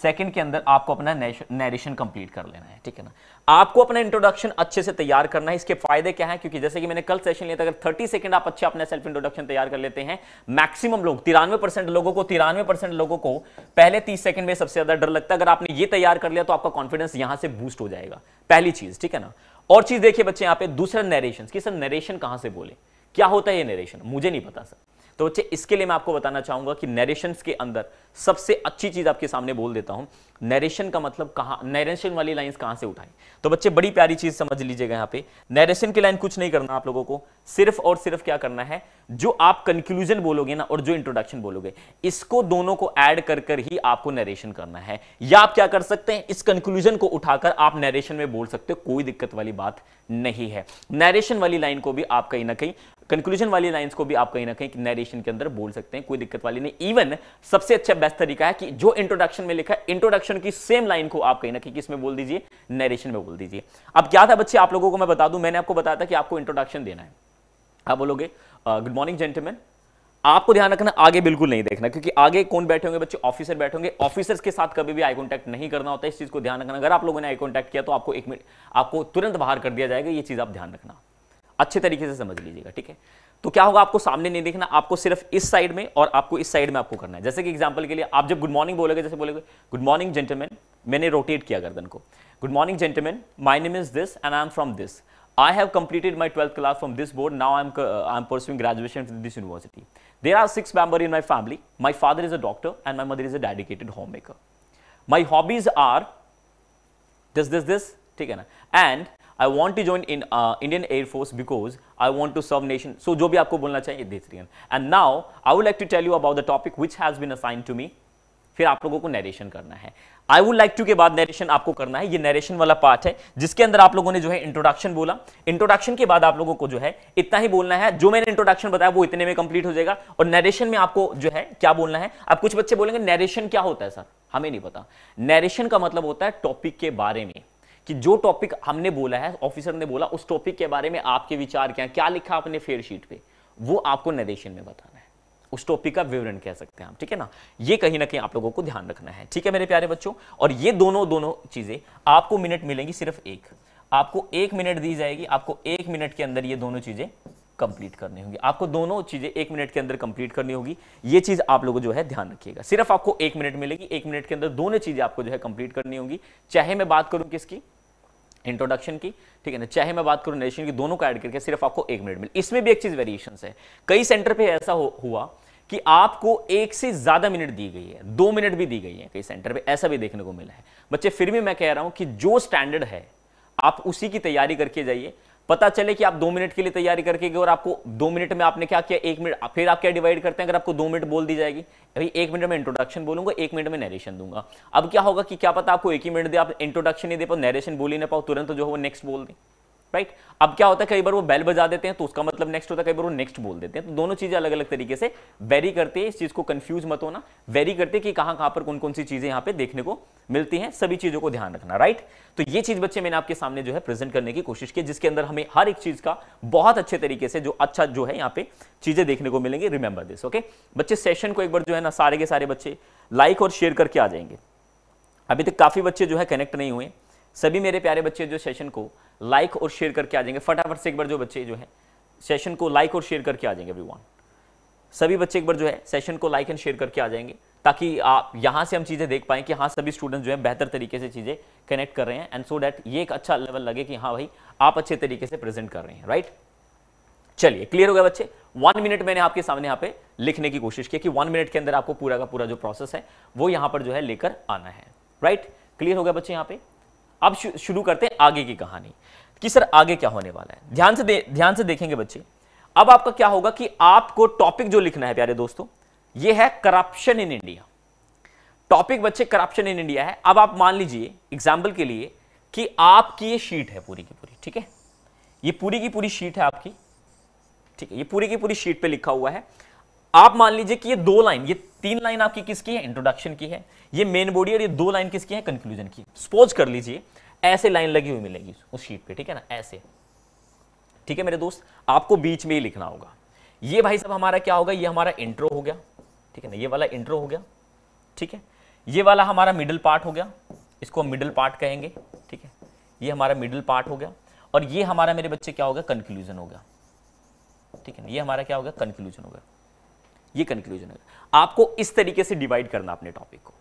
सेकंड के अंदर आपको अपना नरेशन कंप्लीट कर लेना है ठीक है ना आपको अपना इंट्रोडक्शन अच्छे से तैयार करना है इसके फायदे क्या है क्योंकि जैसे कि मैंने कल सेशन लिया था अगर 30 सेकंड आप अच्छे अपना सेल्फ इंट्रोडक्शन तैयार कर लेते हैं मैक्सिमम लोग तिरानवे परसेंट लोगों को तिरानवे परसेंट लोगों को पहले तीस सेकंड में सबसे ज्यादा डर लगता है अगर आपने ये तैयार कर लिया तो आपका कॉन्फिडेंस यहां से बूस्ट हो जाएगा पहली चीज ठीक है ना और चीज देखिए बच्चे यहाँ पे दूसरा नरेशन की सर नरेशन कहां से बोले क्या होता है ये नरेशन मुझे नहीं पता सर तो बच्चे इसके लिए मैं आपको बताना चाहूंगा कि नरेशन के अंदर सबसे अच्छी चीज़ आपके सामने बोल देता हूं नरेशन का मतलब कहा नरेशन वाली लाइन कहां से उठाएं तो बच्चे बड़ी प्यारी चीज़ समझ लीजिएगा यहां पे नरेशन की लाइन कुछ नहीं करना आप लोगों को सिर्फ और सिर्फ क्या करना है जो आप कंक्लूजन बोलोगे ना और जो इंट्रोडक्शन बोलोगे इसको दोनों को ऐड कर कर ही आपको नरेशन करना है या आप क्या कर सकते हैं इस कंक्लूजन को उठाकर आप नरेशन में बोल सकते हो कोई दिक्कत वाली बात नहीं है नरेशन वाली लाइन को भी आप कहीं ना कहीं कंक्लूजन वाली लाइंस को भी आप कहीं ना कहीं नरेशन के अंदर बोल सकते हैं कोई दिक्कत वाली नहीं इवन सबसे अच्छा बेस्ट तरीका है कि जो इंट्रोडक्शन में लिखा है इंट्रोडक्शन की सेम लाइन को आप कहीं ना कहीं किसमें बोल दीजिए नरेशन में बोल दीजिए अब क्या था बच्चे आप लोगों को मैं बता दूं मैंने आपको बताया था कि आपको इंट्रोडक्शन देना है आप बोलोगे गुड मॉर्निंग जेंटलमैन आपको ध्यान रखना आगे बिल्कुल नहीं देखना क्योंकि आगे कौन बैठे होंगे बच्चे ऑफिसर बैठे होंगे ऑफिसर्स के साथ कभी भी आई कॉन्टैक्ट नहीं करना होता है इस चीज को ध्यान रखना अगर आप लोगों ने आई कॉन्टैक्ट किया तो आपको एक मिनट आपको तुरंत बाहर कर दिया जाएगा ये चीज आप ध्यान रखना अच्छे तरीके से समझ लीजिएगा ठीक है तो क्या होगा आपको सामने नहीं देखना आपको सिर्फ इस साइड में और आपको इस साइड में आपको करना है जैसे कि एग्जाम्पल के लिए आप जब गुड मॉर्निंग बोलेगे जैसे बोलेगे गुड मॉर्निंग जेंटलमैन मैंने रोटेट किया गर्दन को good morning gentleman my name is this and I am from this I have completed my twelfth class from this board now I am pursuing graduation from this university there are six member in my family my father is a doctor and my mother is a dedicated homemaker my hobbies are this this this ठीक है ना and I want to join in Indian air force because I want to serve nation so जो भी आपको बोलना चाहिए this reason and now I would like to tell you about the topic which has been assigned to me फिर आप लोगों को narration करना है आई वुड लाइक टू के बाद नरेशन आपको करना है ये नरेशन वाला पार्ट है जिसके अंदर आप लोगों ने जो है इंट्रोडक्शन बोला इंट्रोडक्शन के बाद आप लोगों को जो है इतना ही बोलना है जो मैंने इंट्रोडक्शन बताया वो इतने में कंप्लीट हो जाएगा और नरेशन में आपको जो है क्या बोलना है अब कुछ बच्चे बोलेंगे नरेशन क्या होता है सर हमें नहीं पता नरेशन का मतलब होता है टॉपिक के बारे में कि जो टॉपिक हमने बोला है ऑफिसर ने बोला उस टॉपिक के बारे में आपके विचार क्या क्या लिखा आपने फेयर शीट पे वो आपको नरेशन में बताना है उस टॉपिक का विवरण कह सकते हैं आप ठीक है ना ये कहीं ना कहीं आप लोगों को ध्यान रखना है ठीक है मेरे प्यारे बच्चों और ये दोनों दोनों चीजें आपको मिनट मिलेंगी सिर्फ एक आपको एक मिनट दी जाएगी आपको एक मिनट के अंदर ये दोनों चीजें कंप्लीट करनी होगी आपको दोनों चीजें एक मिनट के अंदर कंप्लीट करनी होगी ये चीज आप लोगों जो है ध्यान रखिएगा सिर्फ आपको एक मिनट मिलेगी एक मिनट के अंदर दोनों चीजें आपको जो है कंप्लीट करनी होगी चाहे मैं बात करूं किसकी इंट्रोडक्शन की ठीक है ना चाहे मैं बात करूं नेशन की दोनों को ऐड करके सिर्फ आपको एक मिनट मिले इसमें भी एक चीज वेरिएशन है कई सेंटर पे ऐसा हो, हुआ कि आपको एक से ज्यादा मिनट दी गई है दो मिनट भी दी गई है कई सेंटर पे ऐसा भी देखने को मिला है बच्चे फिर भी मैं कह रहा हूं कि जो स्टैंडर्ड है आप उसी की तैयारी करके जाइए पता चले कि आप दो मिनट के लिए तैयारी करके गए और आपको दो मिनट में आपने क्या किया एक मिनट फिर आप क्या डिवाइड करते हैं अगर आपको दो मिनट बोल दी जाएगी अभी एक मिनट में इंट्रोडक्शन बोलूंगा एक मिनट में नरेशन दूंगा अब क्या होगा कि क्या पता आपको एक ही मिनट दे आप इंट्रोडक्शन नहीं दे पाओ नरेशन बोल ही ना पाओ तुरंत जो हो नेक्स्ट बोल दें राइट अब क्या होता है कई बार वो बैल बजा देते हैं तो उसका मतलब नेक्स्ट होता है कई बार वो नेक्स्ट बोल देते हैं तो दोनों चीजें अलग अलग तरीके से वेरी करते हैं इस चीज को कंफ्यूज मत होना वेरी करते हैं कि कहां कहां पर कौन कौन सी चीजें यहां पे देखने को मिलती हैं सभी चीजों को ध्यान रखना राइट तो ये चीज बच्चे मैंने आपके सामने जो है प्रेजेंट करने की कोशिश की जिसके अंदर हमें हर एक चीज का बहुत अच्छे तरीके से जो अच्छा जो है यहाँ पे चीजें देखने को मिलेंगे रिमेंबर दिस ओके बच्चे सेशन को एक बार जो है ना सारे के सारे बच्चे लाइक और शेयर करके आ जाएंगे अभी तक काफी बच्चे जो है कनेक्ट नहीं हुए सभी मेरे प्यारे बच्चे जो सेशन को लाइक और शेयर करके आ जाएंगे फटाफट से एक बार जो बच्चे जो है सेशन को लाइक और शेयर करके आ जाएंगे एवरीवन सभी बच्चे एक बार जो है सेशन को लाइक एंड शेयर करके आ जाएंगे ताकि आप यहाँ से हम चीज़ें देख पाएं कि हाँ सभी स्टूडेंट जो है बेहतर तरीके से चीज़ें कनेक्ट कर रहे हैं एंड सो डैट ये एक अच्छा लेवल लगे कि हाँ भाई आप अच्छे तरीके से प्रेजेंट कर रहे हैं राइट चलिए क्लियर हो गया बच्चे वन मिनट मैंने आपके सामने यहाँ पे लिखने की कोशिश की कि वन मिनट के अंदर आपको पूरा का पूरा जो प्रोसेस है वो यहाँ पर जो है लेकर आना है राइट क्लियर हो गया बच्चे यहाँ पे अब शुरू करते हैं आगे की कहानी कि सर आगे क्या होने वाला है ध्यान से ध्यान से देखेंगे बच्चे अब आपका क्या होगा कि आपको टॉपिक जो लिखना है प्यारे दोस्तों ये है करप्शन इन इंडिया टॉपिक बच्चे करप्शन इन इंडिया है अब आप मान लीजिए एग्जाम्पल के लिए कि आपकी ये शीट है पूरी की पूरी ठीक है ये पूरी की पूरी शीट है आपकी ठीक है ये पूरी की पूरी शीट पे लिखा हुआ है आप मान लीजिए कि ये दो लाइन ये तीन लाइन आपकी किसकी है इंट्रोडक्शन की है ये मेन बॉडी और ये दो लाइन किसकी है कंक्लूजन की सपोज कर लीजिए ऐसे लाइन लगी हुई मिलेगी उस शीट पे ठीक है ना ऐसे ठीक है मेरे दोस्त आपको बीच में ही लिखना होगा ये भाई साहब हमारा क्या होगा ये हमारा इंट्रो हो गया ठीक है ना ये वाला इंट्रो हो गया ठीक है ये वाला हमारा मिडिल पार्ट हो गया इसको हम मिडिल पार्ट कहेंगे ठीक है ये हमारा मिडिल पार्ट हो गया और ये हमारा मेरे बच्चे क्या होगा कंक्लूजन होगा ठीक है ना ये हमारा क्या होगा कंक्लूजन होगा ये कंक्लूजन होगा आपको इस तरीके से डिवाइड करना अपने टॉपिक को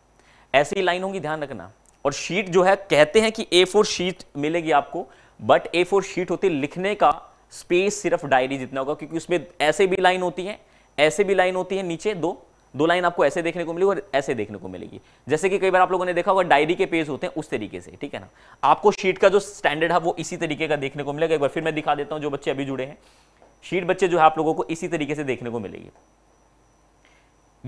ऐसी लाइन होगी ध्यान रखना और शीट जो है कहते हैं कि ए फोर शीट मिलेगी आपको बट ए फोर शीट होती लिखने का स्पेस सिर्फ डायरी जितना होगा क्योंकि उसमें ऐसे भी लाइन होती है ऐसे भी लाइन होती है नीचे दो दो लाइन आपको ऐसे देखने को मिलेगी और ऐसे देखने को मिलेगी जैसे कि कई बार आप लोगों ने देखा होगा डायरी के पेज होते हैं उस तरीके से ठीक है ना आपको शीट का जो स्टैंडर्ड है वो इसी तरीके का देखने को मिलेगा एक बार फिर मैं दिखा देता हूं जो बच्चे अभी जुड़े हैं शीट बच्चे जो है आप लोगों को इसी तरीके से देखने को मिलेगी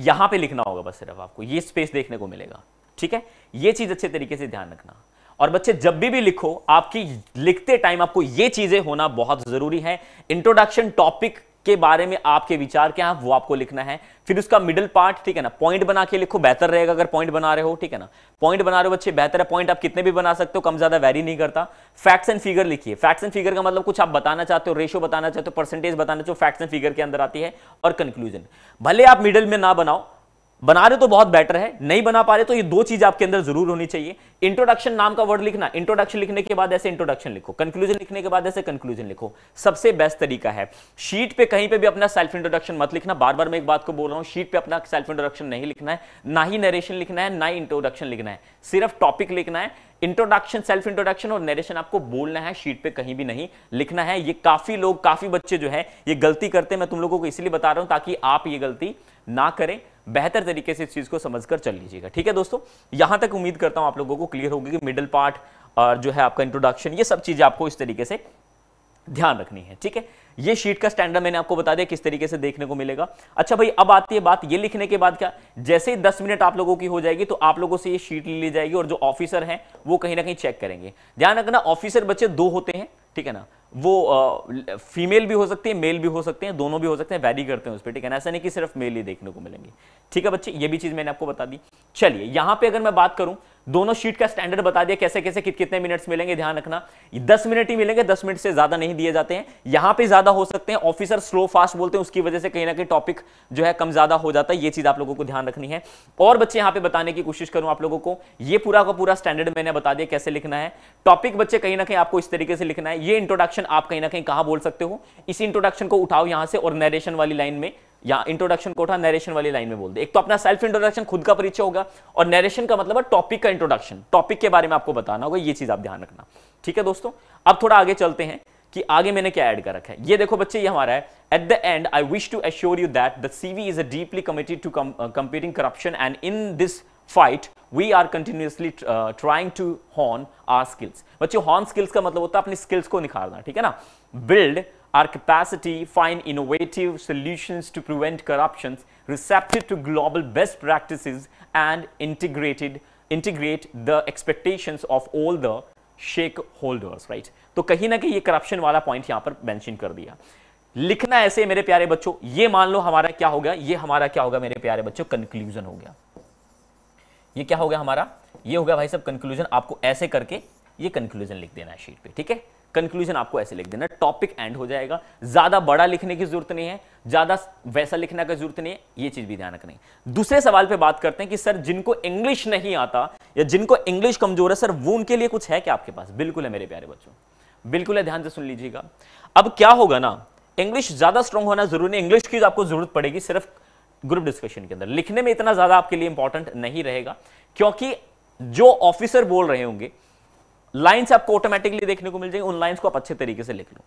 यहां पर लिखना होगा बस सिर्फ आपको ये स्पेस देखने को मिलेगा ठीक है ये चीज अच्छे तरीके से ध्यान रखना और बच्चे जब भी भी लिखो आपकी लिखते टाइम आपको ये चीजें होना बहुत जरूरी है इंट्रोडक्शन टॉपिक के बारे में आपके विचार क्या है वो आपको लिखना है फिर उसका मिडिल पार्ट ठीक है ना पॉइंट बना के लिखो बेहतर रहेगा अगर पॉइंट बना रहे हो ठीक है ना पॉइंट बना रहे हो बच्चे बेहतर है पॉइंट आप कितने भी बना सकते हो कम ज्यादा वेरी नहीं करता फैक्ट्स एंड फिगर लिखिए फैक्ट्स एंड फिगर का मतलब कुछ आप बताना चाहते हो रेशो बताना चाहते हो परसेंटेज बताना चाहते हो फैक्ट्स एंड फिगर के अंदर आती है और कंक्लूजन भले आप मिडिल में ना बनाओ बना रहे तो बहुत बेटर है नहीं बना पा रहे तो ये दो चीज आपके अंदर जरूर होनी चाहिए इंट्रोडक्शन नाम का वर्ड लिखना इंट्रोडक्शन लिखने के बाद ऐसे इंट्रोडक्शन लिखो कंक्लूजन लिखने के बाद ऐसे कंक्लूजन लिखो सबसे बेस्ट तरीका है शीट पे कहीं पे भी अपना सेल्फ इंट्रोडक्शन मत लिखना बार बार मैं एक बात को बोल रहा हूँ शीट पे अपना सेल्फ इंट्रोडक्शन नहीं लिखना है ना ही नरेशन लिखना है ना ही इंट्रोडक्शन लिखना है सिर्फ टॉपिक लिखना है इंट्रोडक्शन सेल्फ इंट्रोडक्शन और नरेशन आपको बोलना है शीट पे कहीं भी नहीं लिखना है ये काफी लोग काफी बच्चे जो है ये गलती करते हैं मैं तुम लोगों को इसलिए बता रहा हूं ताकि आप ये गलती ना करें बेहतर तरीके से इस चीज़ को समझकर चल लीजिएगा ठीक है दोस्तों यहां तक उम्मीद करता हूं आप लोगों को क्लियर होगी कि मिडिल पार्ट और जो है आपका इंट्रोडक्शन ये सब चीज़ें आपको इस तरीके से ध्यान रखनी है ठीक है ये शीट का स्टैंडर्ड मैंने आपको बता दिया किस तरीके से देखने को मिलेगा अच्छा भाई अब आती है बात ये लिखने के बाद क्या जैसे ही 10 मिनट आप लोगों की हो जाएगी तो आप लोगों से ये शीट ले ली जाएगी और जो ऑफिसर हैं वो कहीं ना कहीं चेक करेंगे ध्यान रखना ऑफिसर बच्चे दो होते हैं ठीक है ना वो फीमेल भी हो सकती है मेल भी हो सकते हैं दोनों भी हो सकते हैं वैरी करते हैं उस पर ठीक है ना ऐसा नहीं कि सिर्फ मेल ही देखने को मिलेंगे ठीक है बच्चे ये भी चीज़ मैंने आपको बता दी चलिए यहां पे अगर मैं बात करूं दोनों शीट का स्टैंडर्ड बता दिया कैसे कैसे कित कितने मिनट्स मिलेंगे ध्यान रखना दस मिनट ही मिलेंगे दस मिनट से ज्यादा नहीं दिए जाते हैं यहां पे ज्यादा हो सकते हैं ऑफिसर स्लो फास्ट बोलते हैं उसकी वजह से कहीं ना कहीं टॉपिक जो है कम ज्यादा हो जाता है ये चीज आप लोगों को ध्यान रखनी है और बच्चे यहां पर बताने की कोशिश करूं आप लोगों को ये पूरा का पूरा स्टैंडर्ड मैंने बता दिया कैसे लिखना है टॉपिक बच्चे कहीं ना कहीं आपको इस तरीके से लिखना है ये इंट्रोडक्शन आप कहीं ना कहीं कहा बोल सकते हो इसी इंट्रोडक्शन को उठाओ यहां से और नरेशन वाली लाइन में या इंट्रोडक्शन कोठा नरेशन वाली लाइन में बोल दे एक तो अपना सेल्फ इंट्रोडक्शन खुद का परिचय होगा और नरेशन का मतलब है टॉपिक का इंट्रोडक्शन टॉपिक के बारे में आपको बताना होगा ये चीज आप ध्यान रखना ठीक है दोस्तों अब थोड़ा आगे चलते हैं कि आगे मैंने क्या ऐड कर रखा है ये देखो बच्चे ये हमारा है at the end I wish to assure you that the CV is a deeply committed to competing corruption and in this fight we are continuously trying to hone our skills बच्चे हॉर्न स्किल्स का मतलब होता है अपनी skills को निखारना ठीक है ना build our capacity find innovative solutions to prevent corruptions, receptive to global best practices and integrated integrate the expectations of all the stakeholders right तो कहीं ना कहीं ये करप्शन वाला पॉइंट यहां पर मेंशन कर दिया लिखना ऐसे मेरे प्यारे बच्चों ये मान लो हमारा क्या हो गया ये हमारा क्या होगा मेरे प्यारे बच्चों कंक्लूजन हो गया ये क्या हो गया हमारा ये हो गया भाई साहब कंक्लूजन आपको ऐसे करके ये कंक्लूजन लिख देना है शीट पे ठीक है कंक्लूजन आपको ऐसे लिख देना टॉपिक एंड हो जाएगा ज्यादा बड़ा लिखने की जरूरत नहीं है ज्यादा वैसा लिखने की जरूरत नहीं है ये चीज भी ध्यान रखनी दूसरे सवाल पे बात करते हैं कि सर जिनको इंग्लिश नहीं आता या जिनको इंग्लिश कमजोर है सर वो उनके लिए कुछ है क्या आपके पास बिल्कुल है मेरे प्यारे बच्चों बिल्कुल है ध्यान से सुन लीजिएगा अब क्या होगा ना इंग्लिश ज्यादा स्ट्रॉन्ग होना जरूरी नहीं इंग्लिश की आपको जरूरत पड़ेगी सिर्फ ग्रुप डिस्कशन के अंदर लिखने में इतना ज्यादा आपके लिए इंपॉर्टेंट नहीं रहेगा क्योंकि जो ऑफिसर बोल रहे होंगे लाइन्स आपको ऑटोमेटिकली देखने को मिल जाएंगे उन लाइन्स को आप अच्छे तरीके से लिख लो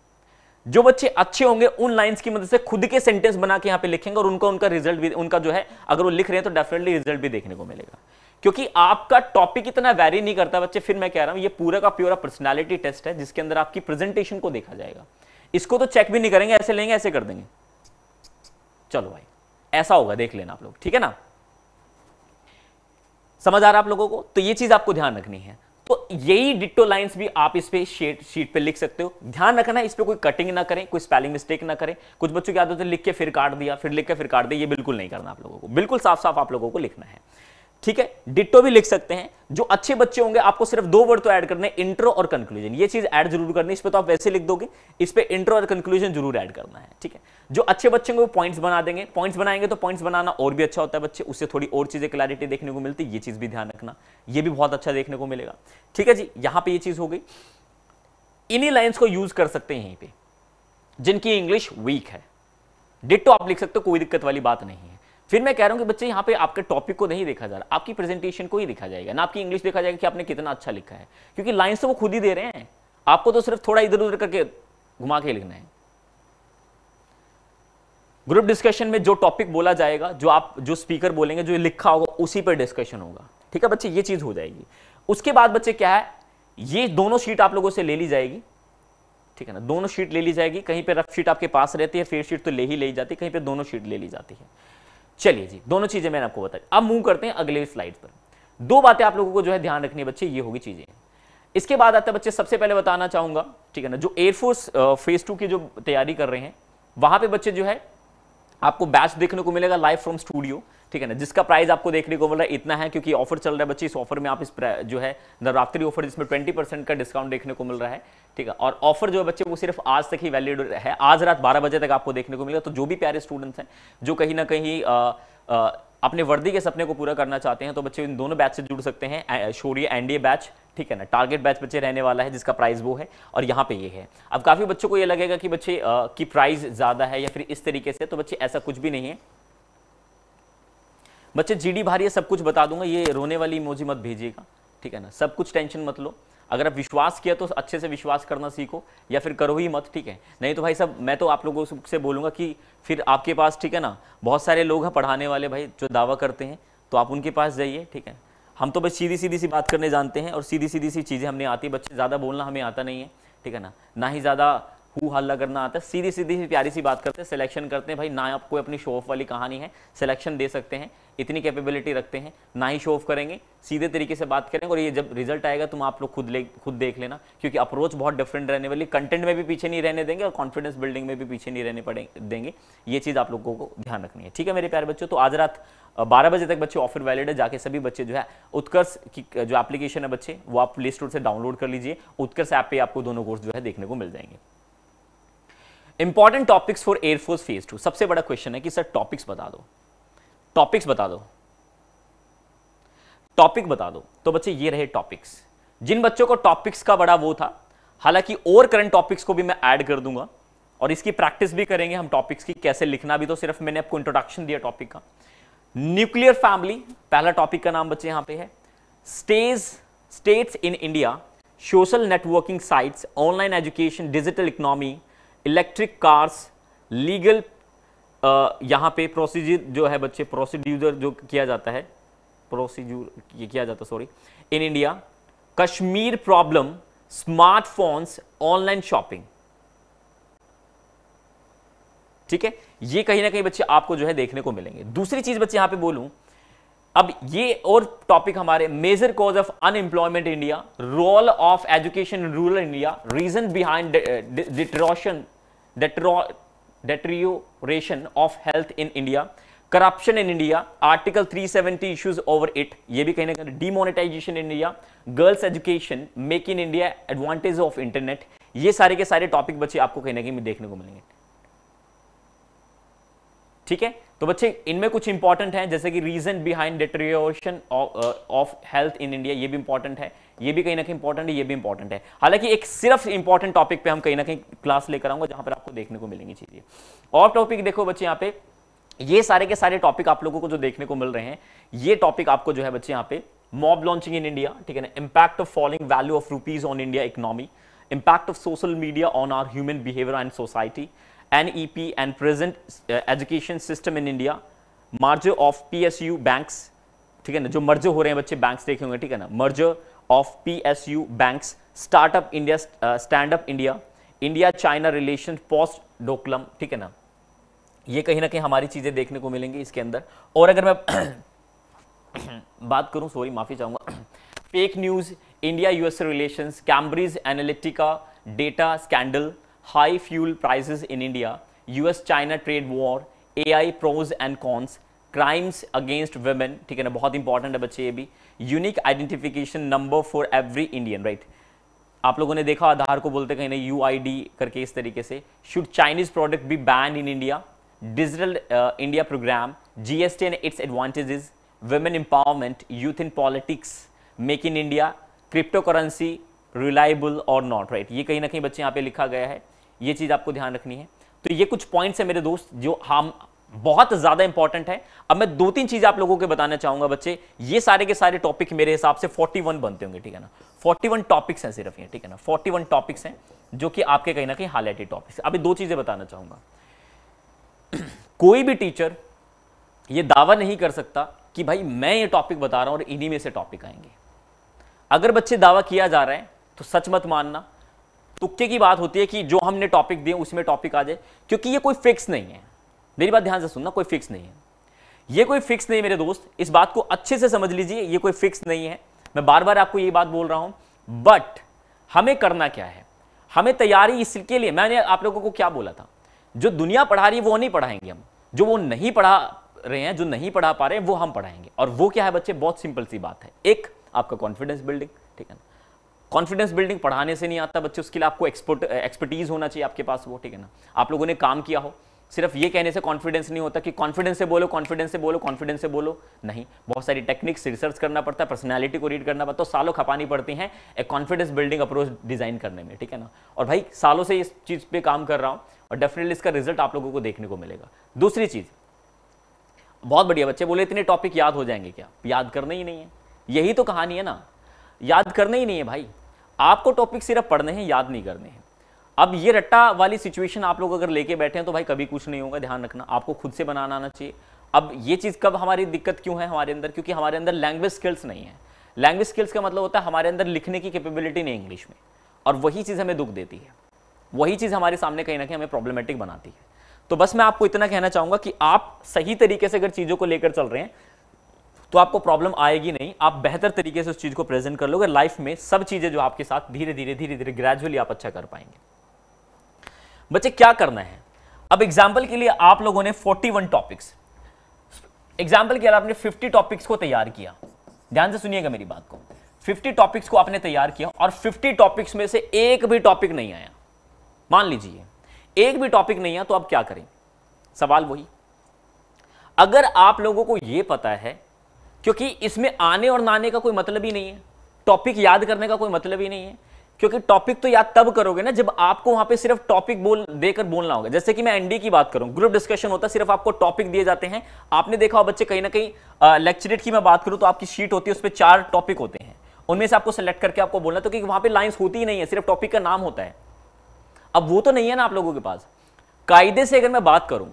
जो बच्चे अच्छे होंगे उन लाइन्स की मदद मतलब से खुद के सेंटेंस बना के यहाँ पे लिखेंगे और उनका उनका रिजल्ट भी उनका जो है अगर वो लिख रहे हैं तो डेफिनेटली रिजल्ट भी देखने को मिलेगा क्योंकि आपका टॉपिक इतना वैरी नहीं करता बच्चे फिर मैं कह रहा हूं ये पूरा का प्योरा पर्सनैलिटी टेस्ट है जिसके अंदर आपकी प्रेजेंटेशन को देखा जाएगा इसको तो चेक भी नहीं करेंगे ऐसे लेंगे ऐसे कर देंगे चलो भाई ऐसा होगा देख लेना आप लोग ठीक है ना समझ आ रहा आप लोगों को तो ये चीज आपको ध्यान रखनी है यही डिटो लाइंस भी आप इस पे शीट शीट पे लिख सकते हो ध्यान रखना इस पे कोई कटिंग ना करें कोई स्पेलिंग मिस्टेक ना करें कुछ बच्चों की आदत है लिख के फिर काट दिया फिर लिख के फिर काट दिया ये बिल्कुल नहीं करना आप लोगों को बिल्कुल साफ साफ आप लोगों को लिखना है ठीक है डिट्टो भी लिख सकते हैं जो अच्छे बच्चे होंगे आपको सिर्फ दो वर्ड तो ऐड करने इंट्रो और कंक्लूजन ये चीज ऐड जरूर करनी इस पर तो आप वैसे लिख दोगे इस पर इंट्रो और कंक्लूजन जरूर ऐड करना है ठीक है जो अच्छे बच्चे होंगे वो पॉइंट्स बना देंगे पॉइंट्स बनाएंगे तो पॉइंट्स बनाना और भी अच्छा होता है बच्चे उससे थोड़ी और चीजें क्लैरिटी देखने को मिलती है ये चीज भी ध्यान रखना यह भी बहुत अच्छा देखने को मिलेगा ठीक है जी यहां पर यह चीज हो गई इन्हीं लाइन्स को यूज कर सकते हैं यहीं पर जिनकी इंग्लिश वीक है डिट्टो आप लिख सकते हो कोई दिक्कत वाली बात नहीं है फिर मैं कह रहा हूँ कि बच्चे यहाँ पे आपके टॉपिक को नहीं देखा जा रहा आपकी प्रेजेंटेशन को ही देखा जाएगा ना आपकी इंग्लिश देखा जाएगा कि आपने कितना अच्छा लिखा है क्योंकि लाइन्स तो वो खुद ही दे रहे हैं आपको तो सिर्फ थोड़ा इधर उधर करके घुमा के लिखना है ग्रुप डिस्कशन में जो टॉपिक बोला जाएगा जो आप जो स्पीकर बोलेंगे जो लिखा होगा उसी पर डिस्कशन होगा ठीक है बच्चे ये चीज हो जाएगी उसके बाद बच्चे क्या है ये दोनों शीट आप लोगों से ले ली जाएगी ठीक है ना दोनों शीट ले ली जाएगी कहीं पर रफ शीट आपके पास रहती है फेयर शीट तो ले ही ले जाती है कहीं पर दोनों शीट ले ली जाती है चलिए जी दोनों चीजें मैंने आपको बताई अब मूव करते हैं अगले स्लाइड पर दो बातें आप लोगों को जो है ध्यान रखनी है बच्चे ये होगी चीजें इसके बाद आते हैं बच्चे सबसे पहले बताना चाहूंगा ठीक है ना जो एयरफोर्स फेज टू की जो तैयारी कर रहे हैं वहां पे बच्चे जो है आपको बैच देखने को मिलेगा लाइव फ्रॉम स्टूडियो ठीक है ना जिसका प्राइस आपको देखने को मिल रहा है इतना है क्योंकि ऑफर चल रहा है बच्चे इस ऑफर में आप इस जो है नवरात्रि ऑफर जिसमें 20 परसेंट का डिस्काउंट देखने को मिल रहा है ठीक है और ऑफर जो है बच्चे वो सिर्फ आज तक ही वैलिड है आज रात बारह बजे तक आपको देखने को मिलेगा तो जो भी प्यारे स्टूडेंट्स हैं जो कहीं ना कहीं आ, आ, अपने वर्दी के सपने को पूरा करना चाहते हैं तो बच्चे इन दोनों बैच से जुड़ सकते हैं शोरी एनडीए बैच ठीक है ना टारगेट बैच बच्चे रहने वाला है जिसका प्राइस वो है और यहाँ पे ये है अब काफ़ी बच्चों को ये लगेगा कि बच्चे आ, की प्राइस ज़्यादा है या फिर इस तरीके से तो बच्चे ऐसा कुछ भी नहीं है बच्चे जीडी भारी है सब कुछ बता दूंगा ये रोने वाली मोजी मत भेजिएगा ठीक है ना सब कुछ टेंशन मत लो अगर आप विश्वास किया तो अच्छे से विश्वास करना सीखो या फिर करो ही मत ठीक है नहीं तो भाई साहब मैं तो आप लोगों से बोलूँगा कि फिर आपके पास ठीक है ना बहुत सारे लोग हैं पढ़ाने वाले भाई जो दावा करते हैं तो आप उनके पास जाइए ठीक है हम तो बस सीधी सीधी सी बात करने जानते हैं और सीधी सीधी सी चीज़ें हमने आती बच्चे ज़्यादा बोलना हमें आता नहीं है ठीक है ना ना ही ज़्यादा हु हल्ला करना आता है सीधी सीधी सी प्यारी सी बात करते हैं सिलेक्शन करते हैं भाई ना आपको अपनी शो ऑफ वाली कहानी है सिलेक्शन दे सकते हैं इतनी कैपेबिलिटी रखते हैं ना ही शो ऑफ करेंगे सीधे तरीके से बात करेंगे और ये जब रिजल्ट आएगा तुम आप लोग खुद ले खुद देख लेना क्योंकि अप्रोच बहुत डिफरेंट रहने वाली कंटेंट में भी पीछे नहीं रहने देंगे और कॉन्फिडेंस बिल्डिंग में भी पीछे नहीं रहने पड़े देंगे ये चीज़ आप लोगों को ध्यान रखनी है ठीक है मेरे प्यारे बच्चों तो आज रात बारह बजे तक बच्चे ऑफर वैलिड है जाके सभी बच्चे जो है उत्कर्ष की जो एप्लीकेशन है बच्चे वो आप प्ले स्टोर से डाउनलोड कर लीजिए उत्कर्ष ऐप पर आपको दोनों कोर्स जो है देखने को मिल जाएंगे important topics for air force phase two सबसे बड़ा क्वेश्चन है कि सर टॉपिक्स बता दो टॉपिक्स बता दो टॉपिक बता दो तो बच्चे ये रहे टॉपिक्स जिन बच्चों को टॉपिक्स का बड़ा वो था हालांकि और करंट टॉपिक्स को भी मैं ऐड कर दूंगा और इसकी प्रैक्टिस भी करेंगे हम टॉपिक्स की कैसे लिखना भी तो सिर्फ मैंने आपको इंट्रोडक्शन दिया टॉपिक का न्यूक्लियर फैमिली पहला टॉपिक का नाम बच्चे यहां पे है stage states in India social networking sites online education digital economy electric cars legal यहाँ पे प्रोसीजर जो है बच्चे प्रोसीड्यूजर जो किया जाता है प्रोसीजर किया जाता sorry in India Kashmir problem smartphones online shopping ठीक है ये कहीं ना कहीं बच्चे आपको जो है देखने को मिलेंगे दूसरी चीज बच्चे यहां पे बोलूं अब ये और टॉपिक हमारे major cause of unemployment India role of education in rural India reason behind deterioration deterioration of health in India, corruption in India, Article 370 issues over it, ये भी कहीं ना कहीं demonetization in India, girls education, make in India, advantage of internet, ये सारे के सारे topic बच्चे आपको कहीं ना कहीं देखने को मिलेंगे ठीक है तो बच्चे इनमें कुछ इंपॉर्टेंट हैं जैसे कि reason behind deterioration of health in India ये भी इंपॉर्टेंट है ये भी कहीं ना कहीं इंपॉर्टेंट है ये भी इंपॉर्टेंट है हालांकि एक सिर्फ इंपॉर्टेंट टॉपिक पे हम कहीं ना कहीं क्लास लेकर आऊंगा जहां पर आपको देखने को मिलेंगी चीजें और टॉपिक देखो बच्चे यहाँ पे ये सारे के सारे टॉपिक आप लोगों को जो देखने को मिल रहे हैं ये टॉपिक आपको जो है बच्चे यहाँ पे मॉब लॉन्चिंग इन इंडिया ठीक है ना impact of falling value of rupees on India economy impact of social media on our human behaviour and society NEP and present uh, education system in India, merger of PSU banks, ठीक है ना जो merger हो रहे हैं बच्चे banks देखे होंगे ठीक है ना merger of banks, startup startup uh, stand up India India China relation post Doklam ठीक है ना ये कहीं ना कहीं हमारी चीज़ें देखने को मिलेंगी इसके अंदर और अगर मैं बात करूं सॉरी माफ़ी चाहूंगा fake news India US relations Cambridge Analytica data scandal high fuel prices in India, US-China trade war, AI pros and cons, crimes against women ठीक है ना बहुत इंपॉर्टेंट है बच्चे ये भी unique identification number for every Indian right आप लोगों ने देखा आधार को बोलते कहीं ना यू करके इस तरीके से should Chinese product be ban in India digital India programme GST and its advantages women empowerment youth in politics make in India crypto currency reliable और नॉट राइट ये कहीं ना कहीं बच्चे यहाँ पे लिखा गया है ये चीज़ आपको ध्यान रखनी है तो ये कुछ पॉइंट्स है मेरे दोस्त जो हम हाँ, बहुत ज़्यादा इंपॉर्टेंट है अब मैं दो तीन चीज़ें आप लोगों के बताना चाहूंगा बच्चे ये सारे के सारे टॉपिक मेरे हिसाब से 41 बनते होंगे ठीक है ना 41 टॉपिक्स हैं सिर्फ ये ठीक है ना 41 टॉपिक्स हैं जो कि आपके कहीं ना कहीं हाईलाइटेड टॉपिक्स अभी दो चीज़ें बताना चाहूंगा कोई भी टीचर यह दावा नहीं कर सकता कि भाई मैं ये टॉपिक बता रहा हूं और इन्हीं में से टॉपिक आएंगे अगर बच्चे दावा किया जा रहा है तो सच मत मानना तुक्के की बात होती है कि जो हमने टॉपिक दिए उसमें टॉपिक आ जाए क्योंकि ये कोई फिक्स नहीं है मेरी बात ध्यान से सुनना कोई फिक्स नहीं है ये कोई फिक्स नहीं मेरे दोस्त इस बात को अच्छे से समझ लीजिए ये कोई फिक्स नहीं है मैं बार बार आपको ये बात बोल रहा हूं बट हमें करना क्या है हमें तैयारी इसके लिए मैंने आप लोगों को क्या बोला था जो दुनिया पढ़ा रही है वो नहीं पढ़ाएंगे हम जो वो नहीं पढ़ा रहे हैं जो नहीं पढ़ा पा रहे हैं वो हम पढ़ाएंगे और वो क्या है बच्चे बहुत सिंपल सी बात है एक आपका कॉन्फिडेंस बिल्डिंग ठीक है कॉन्फिडेंस बिल्डिंग पढ़ाने से नहीं आता बच्चे उसके लिए आपको एक्सपर्ट एक्सपर्टीज होना चाहिए आपके पास वो ठीक है ना आप लोगों ने काम किया हो सिर्फ ये कहने से कॉन्फिडेंस नहीं होता कि कॉन्फिडेंस से बोलो कॉन्फिडेंस से बोलो कॉन्फिडेंस से बोलो नहीं बहुत सारी टेक्निक्स रिसर्च करना पड़ता है पर्सनैलिटी को रीड करना पड़ता है तो सालों खपानी पड़ती हैं एक कॉन्फिडेंस बिल्डिंग अप्रोच डिजाइन करने में ठीक है ना और भाई सालों से इस चीज़ पे काम कर रहा हूं और डेफिनेटली इसका रिजल्ट आप लोगों को देखने को मिलेगा दूसरी चीज़ बहुत बढ़िया बच्चे बोले इतने टॉपिक याद हो जाएंगे क्या याद करना ही नहीं है यही तो कहानी है ना याद करने ही नहीं है भाई आपको टॉपिक सिर्फ पढ़ने हैं याद नहीं करने हैं अब ये रट्टा वाली सिचुएशन आप लोग अगर लेके बैठे हैं तो भाई कभी कुछ नहीं होगा ध्यान रखना आपको खुद से बनाना आना चाहिए अब ये चीज़ कब हमारी दिक्कत क्यों है हमारे अंदर क्योंकि हमारे अंदर लैंग्वेज स्किल्स नहीं है लैंग्वेज स्किल्स का मतलब होता है हमारे अंदर लिखने की कैपेबिलिटी नहीं इंग्लिश में और वही चीज़ हमें दुख देती है वही चीज़ हमारे सामने कहीं ना कहीं हमें प्रॉब्लमेटिक बनाती है तो बस मैं आपको इतना कहना चाहूंगा कि आप सही तरीके से अगर चीज़ों को लेकर चल रहे हैं तो आपको प्रॉब्लम आएगी नहीं आप बेहतर तरीके से उस चीज़ को प्रेजेंट कर लोगे लाइफ में सब चीज़ें जो आपके साथ धीरे धीरे धीरे धीरे ग्रेजुअली आप अच्छा कर पाएंगे बच्चे क्या करना है अब एग्जाम्पल के लिए आप लोगों ने 41 टॉपिक्स एग्जाम्पल के लिए आपने 50 टॉपिक्स को तैयार किया ध्यान से सुनिएगा मेरी बात को 50 टॉपिक्स को आपने तैयार किया और 50 टॉपिक्स में से एक भी टॉपिक नहीं आया मान लीजिए एक भी टॉपिक नहीं आया तो आप क्या करें सवाल वही अगर आप लोगों को यह पता है क्योंकि इसमें आने और नाने का कोई मतलब ही नहीं है टॉपिक याद करने का कोई मतलब ही नहीं है क्योंकि टॉपिक तो याद तब करोगे ना जब आपको वहां पे सिर्फ टॉपिक बोल देकर बोलना होगा जैसे कि मैं एनडी की बात करूं ग्रुप डिस्कशन होता है सिर्फ आपको टॉपिक दिए जाते हैं आपने देखा हो बच्चे कहीं ना कहीं लेक्चरेट की मैं बात करूं तो आपकी शीट होती है उस पर चार टॉपिक होते हैं उनमें से आपको सेलेक्ट करके आपको बोलना तो क्योंकि वहां पर लाइन्स होती ही नहीं है सिर्फ टॉपिक का नाम होता है अब वो तो नहीं है ना आप लोगों के पास कायदे से अगर मैं बात करूं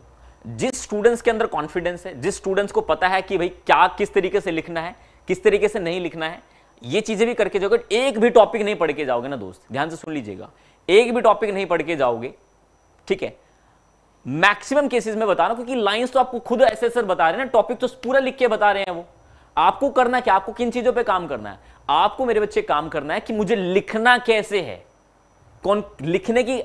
जिस स्टूडेंट्स के अंदर कॉन्फिडेंस है जिस स्टूडेंट्स को पता है कि भाई क्या किस तरीके से लिखना है किस तरीके से नहीं लिखना है ये चीज़ें भी करके जाओगे एक भी टॉपिक नहीं पढ़ के जाओगे ना दोस्त ध्यान से सुन लीजिएगा एक भी टॉपिक नहीं पढ़ के जाओगे ठीक है मैक्सिमम केसेस में बता रहा हूं क्योंकि लाइंस तो आपको खुद ऐसे सर बता रहे हैं ना टॉपिक तो पूरा लिख के बता रहे हैं वो आपको करना क्या आपको किन चीजों पे काम करना है आपको मेरे बच्चे काम करना है कि मुझे लिखना कैसे है कौन लिखने की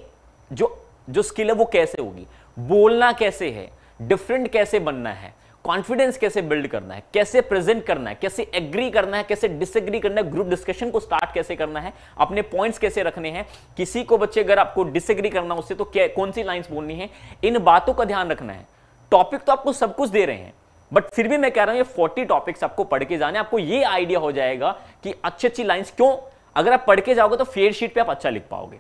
जो जो स्किल है वो कैसे होगी बोलना कैसे है डिफरेंट कैसे बनना है कॉन्फिडेंस कैसे बिल्ड करना है कैसे प्रेजेंट करना है कैसे एग्री करना है कैसे डिसएग्री करना है ग्रुप डिस्कशन को स्टार्ट कैसे करना है अपने पॉइंट्स कैसे रखने हैं किसी को बच्चे अगर आपको डिसएग्री करना उससे तो क्या कौन सी लाइंस बोलनी है इन बातों का ध्यान रखना है टॉपिक तो आपको सब कुछ दे रहे हैं बट फिर भी मैं कह रहा हूं ये फोर्टी टॉपिक्स आपको पढ़ के जाने आपको ये आइडिया हो जाएगा कि अच्छी अच्छी लाइंस क्यों अगर आप पढ़ के जाओगे तो फेयर शीट पे आप अच्छा लिख पाओगे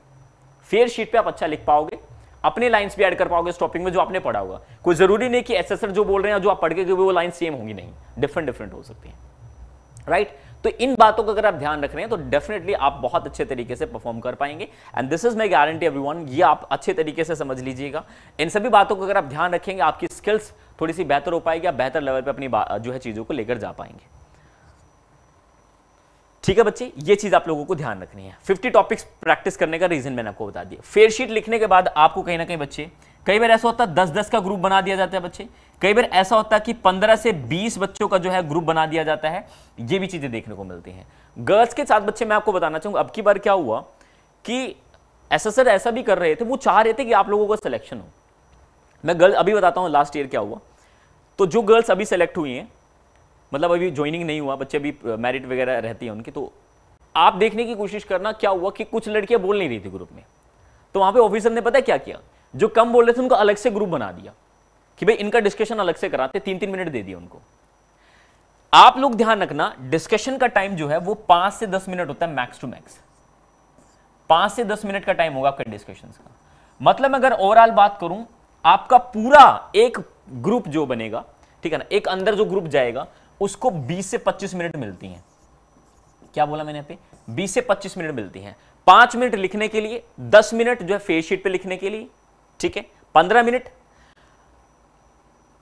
फेयर शीट पे आप अच्छा लिख पाओगे अपने लाइन्स भी ऐड कर पाओगे इस टॉपिक में जो आपने पढ़ा होगा कोई जरूरी नहीं कि एसेसर जो बोल रहे हैं जो आप पढ़ के वो लाइन सेम होंगी नहीं डिफरेंट डिफरेंट हो सकती है राइट right? तो इन बातों का अगर आप ध्यान रख रहे हैं तो डेफिनेटली आप बहुत अच्छे तरीके से परफॉर्म कर पाएंगे and this is my guarantee one ये आप अच्छे तरीके से समझ लीजिएगा इन सभी बातों का अगर आप ध्यान रखेंगे आपकी स्किल्स थोड़ी सी बेहतर हो पाएगी आप बेहतर लेवल पर अपनी जो है चीज़ों को लेकर जा पाएंगे ठीक है बच्चे ये चीज आप लोगों को ध्यान रखनी है 50 टॉपिक्स प्रैक्टिस करने का रीजन मैंने आपको बता दिया फेयर शीट लिखने के बाद आपको कहीं ना कहीं बच्चे कई बार ऐसा होता है दस दस का ग्रुप बना दिया जाता है बच्चे कई बार ऐसा होता है कि पंद्रह से बीस बच्चों का जो है ग्रुप बना दिया जाता है ये भी चीजें देखने को मिलती हैं गर्ल्स के साथ बच्चे मैं आपको बताना चाहूँगा अब की बार क्या हुआ कि ऐसा सर ऐसा भी कर रहे थे वो चाह रहे थे कि आप लोगों का सिलेक्शन हो मैं गर्ल्स अभी बताता हूँ लास्ट ईयर क्या हुआ तो जो गर्ल्स अभी सेलेक्ट हुई हैं मतलब अभी ज्वाइनिंग नहीं हुआ बच्चे अभी मैरिट वगैरह रहती है उनकी तो आप देखने की कोशिश करना क्या हुआ कि कुछ लड़कियां बोल नहीं रही थी ग्रुप में तो वहां पे ऑफिसर ने पता क्या किया जो कम बोल रहे थे उनको अलग से ग्रुप बना दिया कि भाई इनका डिस्कशन अलग से कराते तीन तीन मिनट दे दिए उनको आप लोग ध्यान रखना डिस्कशन का टाइम जो है वो पांच से दस मिनट होता है मैक्स टू मैक्स पांच से दस मिनट का टाइम होगा आपका डिस्कशन का मतलब अगर ओवरऑल बात करूं आपका पूरा एक ग्रुप जो बनेगा ठीक है ना एक अंदर जो ग्रुप जाएगा उसको 20 से 25 मिनट मिलती हैं क्या बोला मैंने यहाँ पे 20 से 25 मिनट मिलती हैं पांच मिनट लिखने के लिए दस मिनट जो है फेस शीट पे लिखने के लिए ठीक है पंद्रह मिनट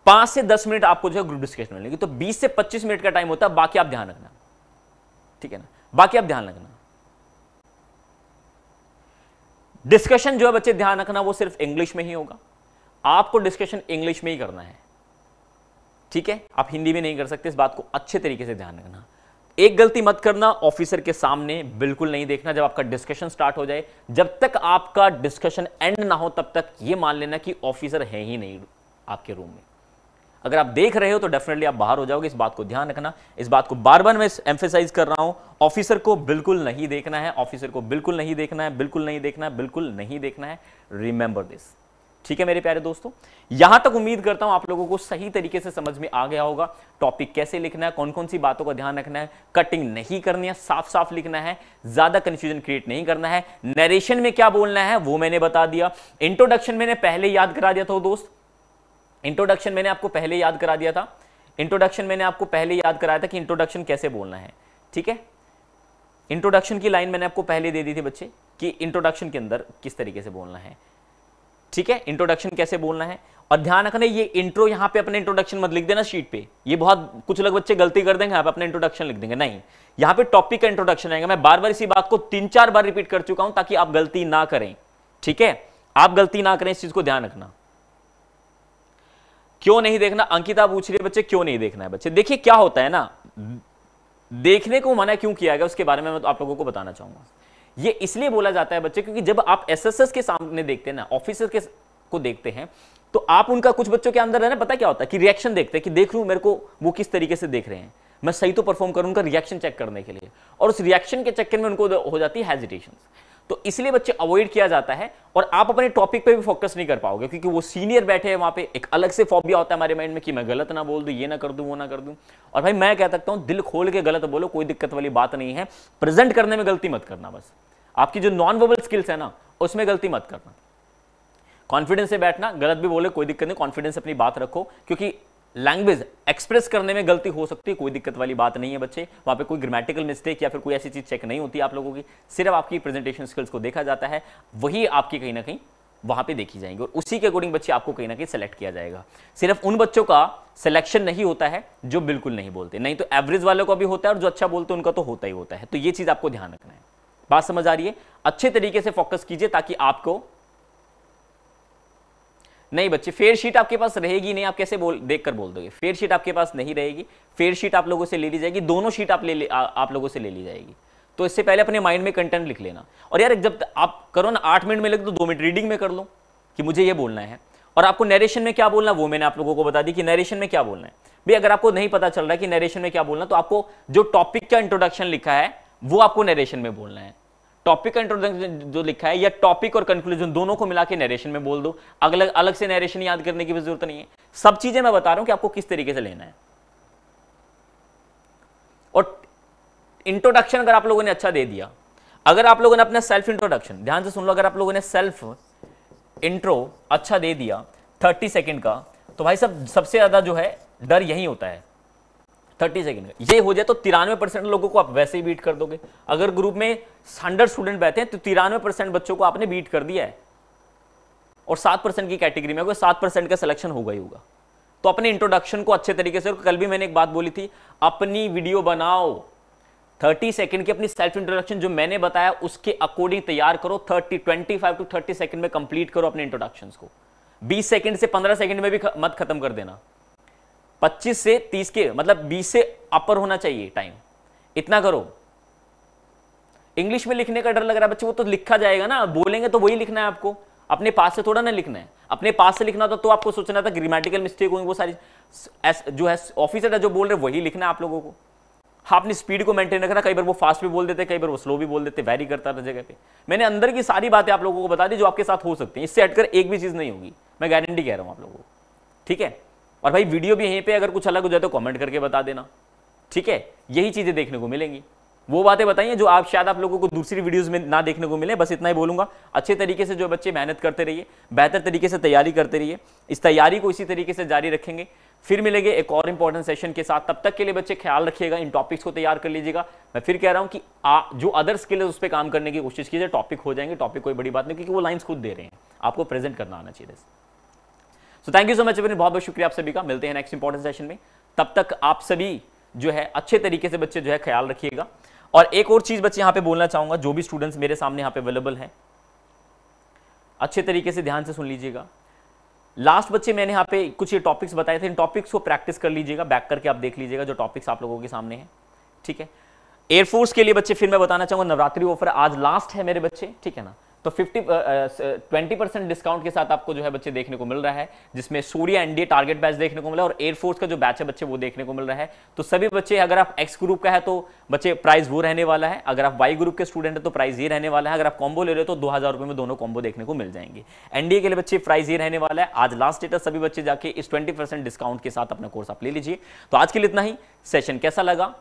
पांच से दस मिनट आपको जो है ग्रुप डिस्कशन मिलेगी तो बीस से पच्चीस मिनट का टाइम होता है बाकी आप ध्यान रखना ठीक है ना बाकी आप ध्यान रखना डिस्कशन जो है बच्चे ध्यान रखना वो सिर्फ इंग्लिश में ही होगा आपको डिस्कशन इंग्लिश में ही करना है ठीक है आप हिंदी में नहीं कर सकते इस बात को अच्छे तरीके से ध्यान रखना एक गलती मत करना ऑफिसर के सामने बिल्कुल नहीं देखना जब आपका डिस्कशन स्टार्ट हो जाए जब तक आपका डिस्कशन एंड ना हो तब तक ये मान लेना कि ऑफिसर है ही नहीं आपके रूम में अगर आप देख रहे हो तो डेफिनेटली आप बाहर हो जाओगे इस बात को ध्यान रखना इस बात को बार बार मैं एम्फेसाइज कर रहा हूं ऑफिसर को बिल्कुल नहीं देखना है ऑफिसर को बिल्कुल नहीं देखना है बिल्कुल नहीं देखना है बिल्कुल नहीं देखना है रिमेंबर दिस ठीक है मेरे प्यारे दोस्तों यहां तक उम्मीद करता हूं आप लोगों को सही तरीके से समझ में आ गया होगा टॉपिक कैसे लिखना है कौन कौन सी बातों का ध्यान रखना है कटिंग नहीं करनी है साफ साफ लिखना है ज्यादा कंफ्यूजन क्रिएट नहीं करना है नरेशन में क्या बोलना है वो मैंने बता दिया इंट्रोडक्शन मैंने पहले याद करा दिया था दोस्त इंट्रोडक्शन मैंने आपको पहले याद करा दिया था इंट्रोडक्शन मैंने आपको पहले याद कराया था कि इंट्रोडक्शन कैसे बोलना है ठीक है इंट्रोडक्शन की लाइन मैंने आपको पहले दे दी थी बच्चे कि इंट्रोडक्शन के अंदर किस तरीके से बोलना है ठीक है इंट्रोडक्शन कैसे बोलना है और ध्यान रखना ये इंट्रो यहाँ पे अपने इंट्रोडक्शन मत लिख देना शीट पे ये बहुत कुछ लोग बच्चे गलती कर देंगे आप अपने इंट्रोडक्शन लिख देंगे नहीं यहाँ पे टॉपिक का इंट्रोडक्शन आएगा मैं बार बार इसी बात को तीन चार बार रिपीट कर चुका हूं ताकि आप गलती ना करें ठीक है आप गलती ना करें इस चीज को ध्यान रखना क्यों नहीं देखना अंकिता पूछ रही है बच्चे क्यों नहीं देखना है बच्चे देखिए क्या होता है ना देखने को मना क्यों किया गया उसके बारे में मैं तो आप लोगों को बताना चाहूंगा ये इसलिए बोला जाता है बच्चे क्योंकि जब आप एसएसएस के सामने देखते हैं ना ऑफिसर के को देखते हैं तो आप उनका कुछ बच्चों के अंदर है ना पता क्या होता है कि रिएक्शन देखते हैं कि देख लू मेरे को वो किस तरीके से देख रहे हैं मैं सही तो परफॉर्म करूं उनका रिएक्शन चेक करने के लिए और उस रिएक्शन के चक्कर में उनको हो जाती है हेजिटेशन तो इसलिए बच्चे अवॉइड किया जाता है और आप अपने टॉपिक पे भी फोकस नहीं कर पाओगे क्योंकि वो सीनियर बैठे हैं वहां पे एक अलग से फॉबिया होता है हमारे माइंड में कि मैं गलत ना बोल दूं ये ना कर दूं वो ना कर दूं और भाई मैं कह सकता हूँ दिल खोल के गलत बोलो कोई दिक्कत वाली बात नहीं है प्रेजेंट करने में गलती मत करना बस आपकी जो नॉन वर्बल स्किल्स है ना उसमें गलती मत करना कॉन्फिडेंस से बैठना गलत भी बोले कोई दिक्कत नहीं कॉन्फिडेंस अपनी बात रखो क्योंकि लैंग्वेज एक्सप्रेस करने में गलती हो सकती है कोई दिक्कत वाली बात नहीं है बच्चे वहां पे कोई ग्रामेटिकल मिस्टेक या फिर कोई ऐसी चीज़ चेक नहीं होती आप लोगों की सिर्फ आपकी प्रेजेंटेशन स्किल्स को देखा जाता है वही आपकी कहीं ना कहीं वहां पे देखी जाएंगी और उसी के अकॉर्डिंग बच्चे आपको कहीं ना कहीं सेलेक्ट किया जाएगा सिर्फ उन बच्चों का सिलेक्शन नहीं होता है जो बिल्कुल नहीं बोलते नहीं तो एवरेज वालों का भी होता है और जो अच्छा बोलते हैं उनका तो होता ही होता है तो ये चीज़ आपको ध्यान रखना है बात समझ आ रही है अच्छे तरीके से फोकस कीजिए ताकि आपको नहीं बच्चे फेयर शीट आपके पास रहेगी नहीं आप कैसे बोल देख कर बोल दोगे फेयर शीट आपके पास नहीं रहेगी फेयर शीट आप लोगों से ले ली जाएगी दोनों शीट आप ले, ले आ, आप लोगों से ले ली जाएगी तो इससे पहले अपने माइंड में कंटेंट लिख लेना और यार जब आप करो ना आठ मिनट में लगे तो दो मिनट रीडिंग में कर लो कि मुझे ये बोलना है और आपको नरेशन में क्या बोलना वो मैंने आप लोगों को बता दी कि नरेशन में क्या बोलना है भाई अगर आपको नहीं पता चल रहा है कि नरेशन में क्या बोलना तो आपको जो टॉपिक का इंट्रोडक्शन लिखा है वो आपको नरेशन में बोलना है टॉपिक इंट्रोडक्शन जो लिखा है या टॉपिक और कंक्लूजन दोनों को मिला के नरेशन में बोल दो अलग अलग से नरेशन याद करने की भी जरूरत नहीं है सब चीजें मैं बता रहा हूं कि आपको किस तरीके से लेना है और इंट्रोडक्शन अगर आप लोगों ने अच्छा दे दिया अगर आप लोगों ने अपना सेल्फ इंट्रोडक्शन ध्यान से सुन लो अगर आप लोगों ने सेल्फ इंट्रो अच्छा दे दिया थर्टी सेकेंड का तो भाई सब सबसे ज्यादा जो है डर यही होता है थर्टी सेकेंड का ये हो जाए तो तिरानवे परसेंट लोगों को आप वैसे ही बीट कर दोगे अगर ग्रुप में हंड्रेड स्टूडेंट बैठे हैं तो तिरानवे परसेंट बच्चों को आपने बीट कर दिया है और सात परसेंट की कैटेगरी में कोई सात परसेंट का सिलेक्शन होगा ही होगा तो अपने इंट्रोडक्शन को अच्छे तरीके से कल भी मैंने एक बात बोली थी अपनी वीडियो बनाओ थर्टी सेकेंड की अपनी सेल्फ इंट्रोडक्शन जो मैंने बताया उसके अकॉर्डिंग तैयार करो thirty twenty five to thirty second में कंप्लीट करो अपने इंट्रोडक्शन को बीस सेकंड से पंद्रह सेकंड में भी मत खत्म कर देना 25 से 30 के मतलब 20 से अपर होना चाहिए टाइम इतना करो इंग्लिश में लिखने का डर लग रहा है बच्चे वो तो लिखा जाएगा ना बोलेंगे तो वही लिखना है आपको अपने पास से थोड़ा ना लिखना है अपने पास से लिखना होता तो आपको सोचना था ग्रीमेटिकल मिस्टेक होंगी वो सारी एस जो है ऑफिसर है जो बोल रहे वही लिखना है आप लोगों को हाँ अपनी स्पीड को मेंटेन रखना कई बार वो फास्ट भी बोल देते कई बार वो स्लो भी बोल देते वैरी करता था जगह पे मैंने अंदर की सारी बातें आप लोगों को बता दी जो आपके साथ हो सकती है इससे हटकर एक भी चीज़ नहीं होगी मैं गारंटी कह रहा हूँ आप लोगों को ठीक है और भाई वीडियो भी यहीं पे अगर कुछ अलग हो जाए तो कमेंट करके बता देना ठीक है यही चीज़ें देखने को मिलेंगी वो बातें बताइए जो आप शायद आप लोगों को दूसरी वीडियोस में ना देखने को मिले बस इतना ही बोलूंगा अच्छे तरीके से जो बच्चे मेहनत करते रहिए बेहतर तरीके से तैयारी करते रहिए इस तैयारी को इसी तरीके से जारी रखेंगे फिर मिलेंगे एक और इंपॉर्टेंट सेशन के साथ तब तक के लिए बच्चे ख्याल रखिएगा इन टॉपिक्स को तैयार कर लीजिएगा मैं फिर कह रहा हूँ कि आ, जो अदर स्किल है उस पर काम करने की कोशिश कीजिए टॉपिक हो जाएंगे टॉपिक कोई बड़ी बात नहीं क्योंकि वो लाइन्स खुद दे रहे हैं आपको प्रेजेंट करना आना चाहिए so thank you so much बहुत बहुत शुक्रिया आप सभी का मिलते हैं नेक्स्ट इंपॉर्टेंट सेशन में तब तक आप सभी जो है अच्छे तरीके से बच्चे जो है ख्याल रखिएगा और एक और चीज़ बच्चे यहां पे बोलना चाहूंगा जो भी स्टूडेंट्स मेरे सामने यहां पे अवेलेबल हैं अच्छे तरीके से ध्यान से सुन लीजिएगा लास्ट बच्चे मैंने यहां पे कुछ ये टॉपिक्स बताए थे इन टॉपिक्स को प्रैक्टिस कर लीजिएगा बैक करके आप देख लीजिएगा जो टॉपिक्स आप लोगों के सामने हैं ठीक है एयरफोर्स के लिए बच्चे फिर मैं बताना चाहूंगा नवरात्रि ऑफर आज लास्ट है मेरे बच्चे ठीक है ना तो 50 ट्वेंटी परसेंट डिस्काउंट के साथ आपको जो है बच्चे देखने को मिल रहा है जिसमें सूर्य एनडीए टारगेट बैच देखने को मिला और एयरफोर्स का जो बैच है बच्चे वो देखने को मिल रहा है तो सभी बच्चे अगर आप एक्स ग्रुप का है तो बच्चे प्राइस वो रहने वाला है अगर आप वाई ग्रुप के स्टूडेंट है तो प्राइस ये रहने वाला है अगर आप कॉम्बो ले रहे हो तो दो हज़ार में दोनों कॉम्बो देखने को मिल जाएंगे एनडीए के लिए बच्चे प्राइस ये रहने वाला है आज लास्ट डेट है सभी बच्चे जाके इस ट्वेंटी डिस्काउंट के साथ अपना कोर्स आप ले लीजिए तो आज के लिए इतना ही सेशन कैसा लगा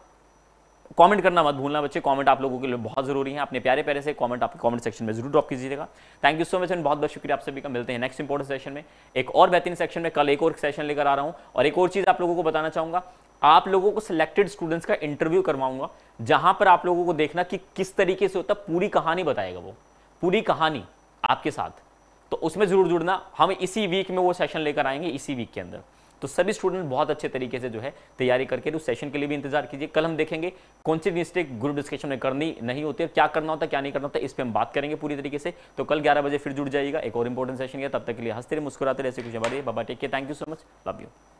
कमेंट करना मत भूलना बच्चे कमेंट आप लोगों के लिए बहुत जरूरी है अपने प्यारे प्यारे से कमेंट आप कमेंट सेक्शन में जरूर ड्रॉप कीजिएगा थैंक यू सो मच बहुत बहुत शुक्रिया आप सभी का मिलते हैं नेक्स्ट इंपॉर्टेंट सेशन में एक और बेहतरीन सेक्शन में कल एक और सेशन लेकर आ रहा हूँ और एक और चीज़ आप लोगों को बताना चाहूंगा आप लोगों को सिलेक्टेड स्टूडेंट्स का इंटरव्यू करवाऊंगा जहां पर आप लोगों को देखना कि किस तरीके से होता पूरी कहानी बताएगा वो पूरी कहानी आपके साथ तो उसमें जरूर जुड़ना हम इसी वीक में वो सेशन लेकर आएंगे इसी वीक के अंदर तो सभी स्टूडेंट बहुत अच्छे तरीके से जो है तैयारी करके उस तो सेशन के लिए भी इंतजार कीजिए कल हम देखेंगे कौन सी मिस्टेक ग्रुप डिस्कशन में करनी नहीं होती है क्या करना होता है क्या नहीं करना होता इस पर हम बात करेंगे पूरी तरीके से तो कल ग्यारह बजे फिर जुड़ जाएगा एक और इंपॉर्टेंट सेशन है तब तक के लिए हंसते रहे मुस्कुराते रहे ऐसे कुछ हमारे बाबा टेक के thank you so much love you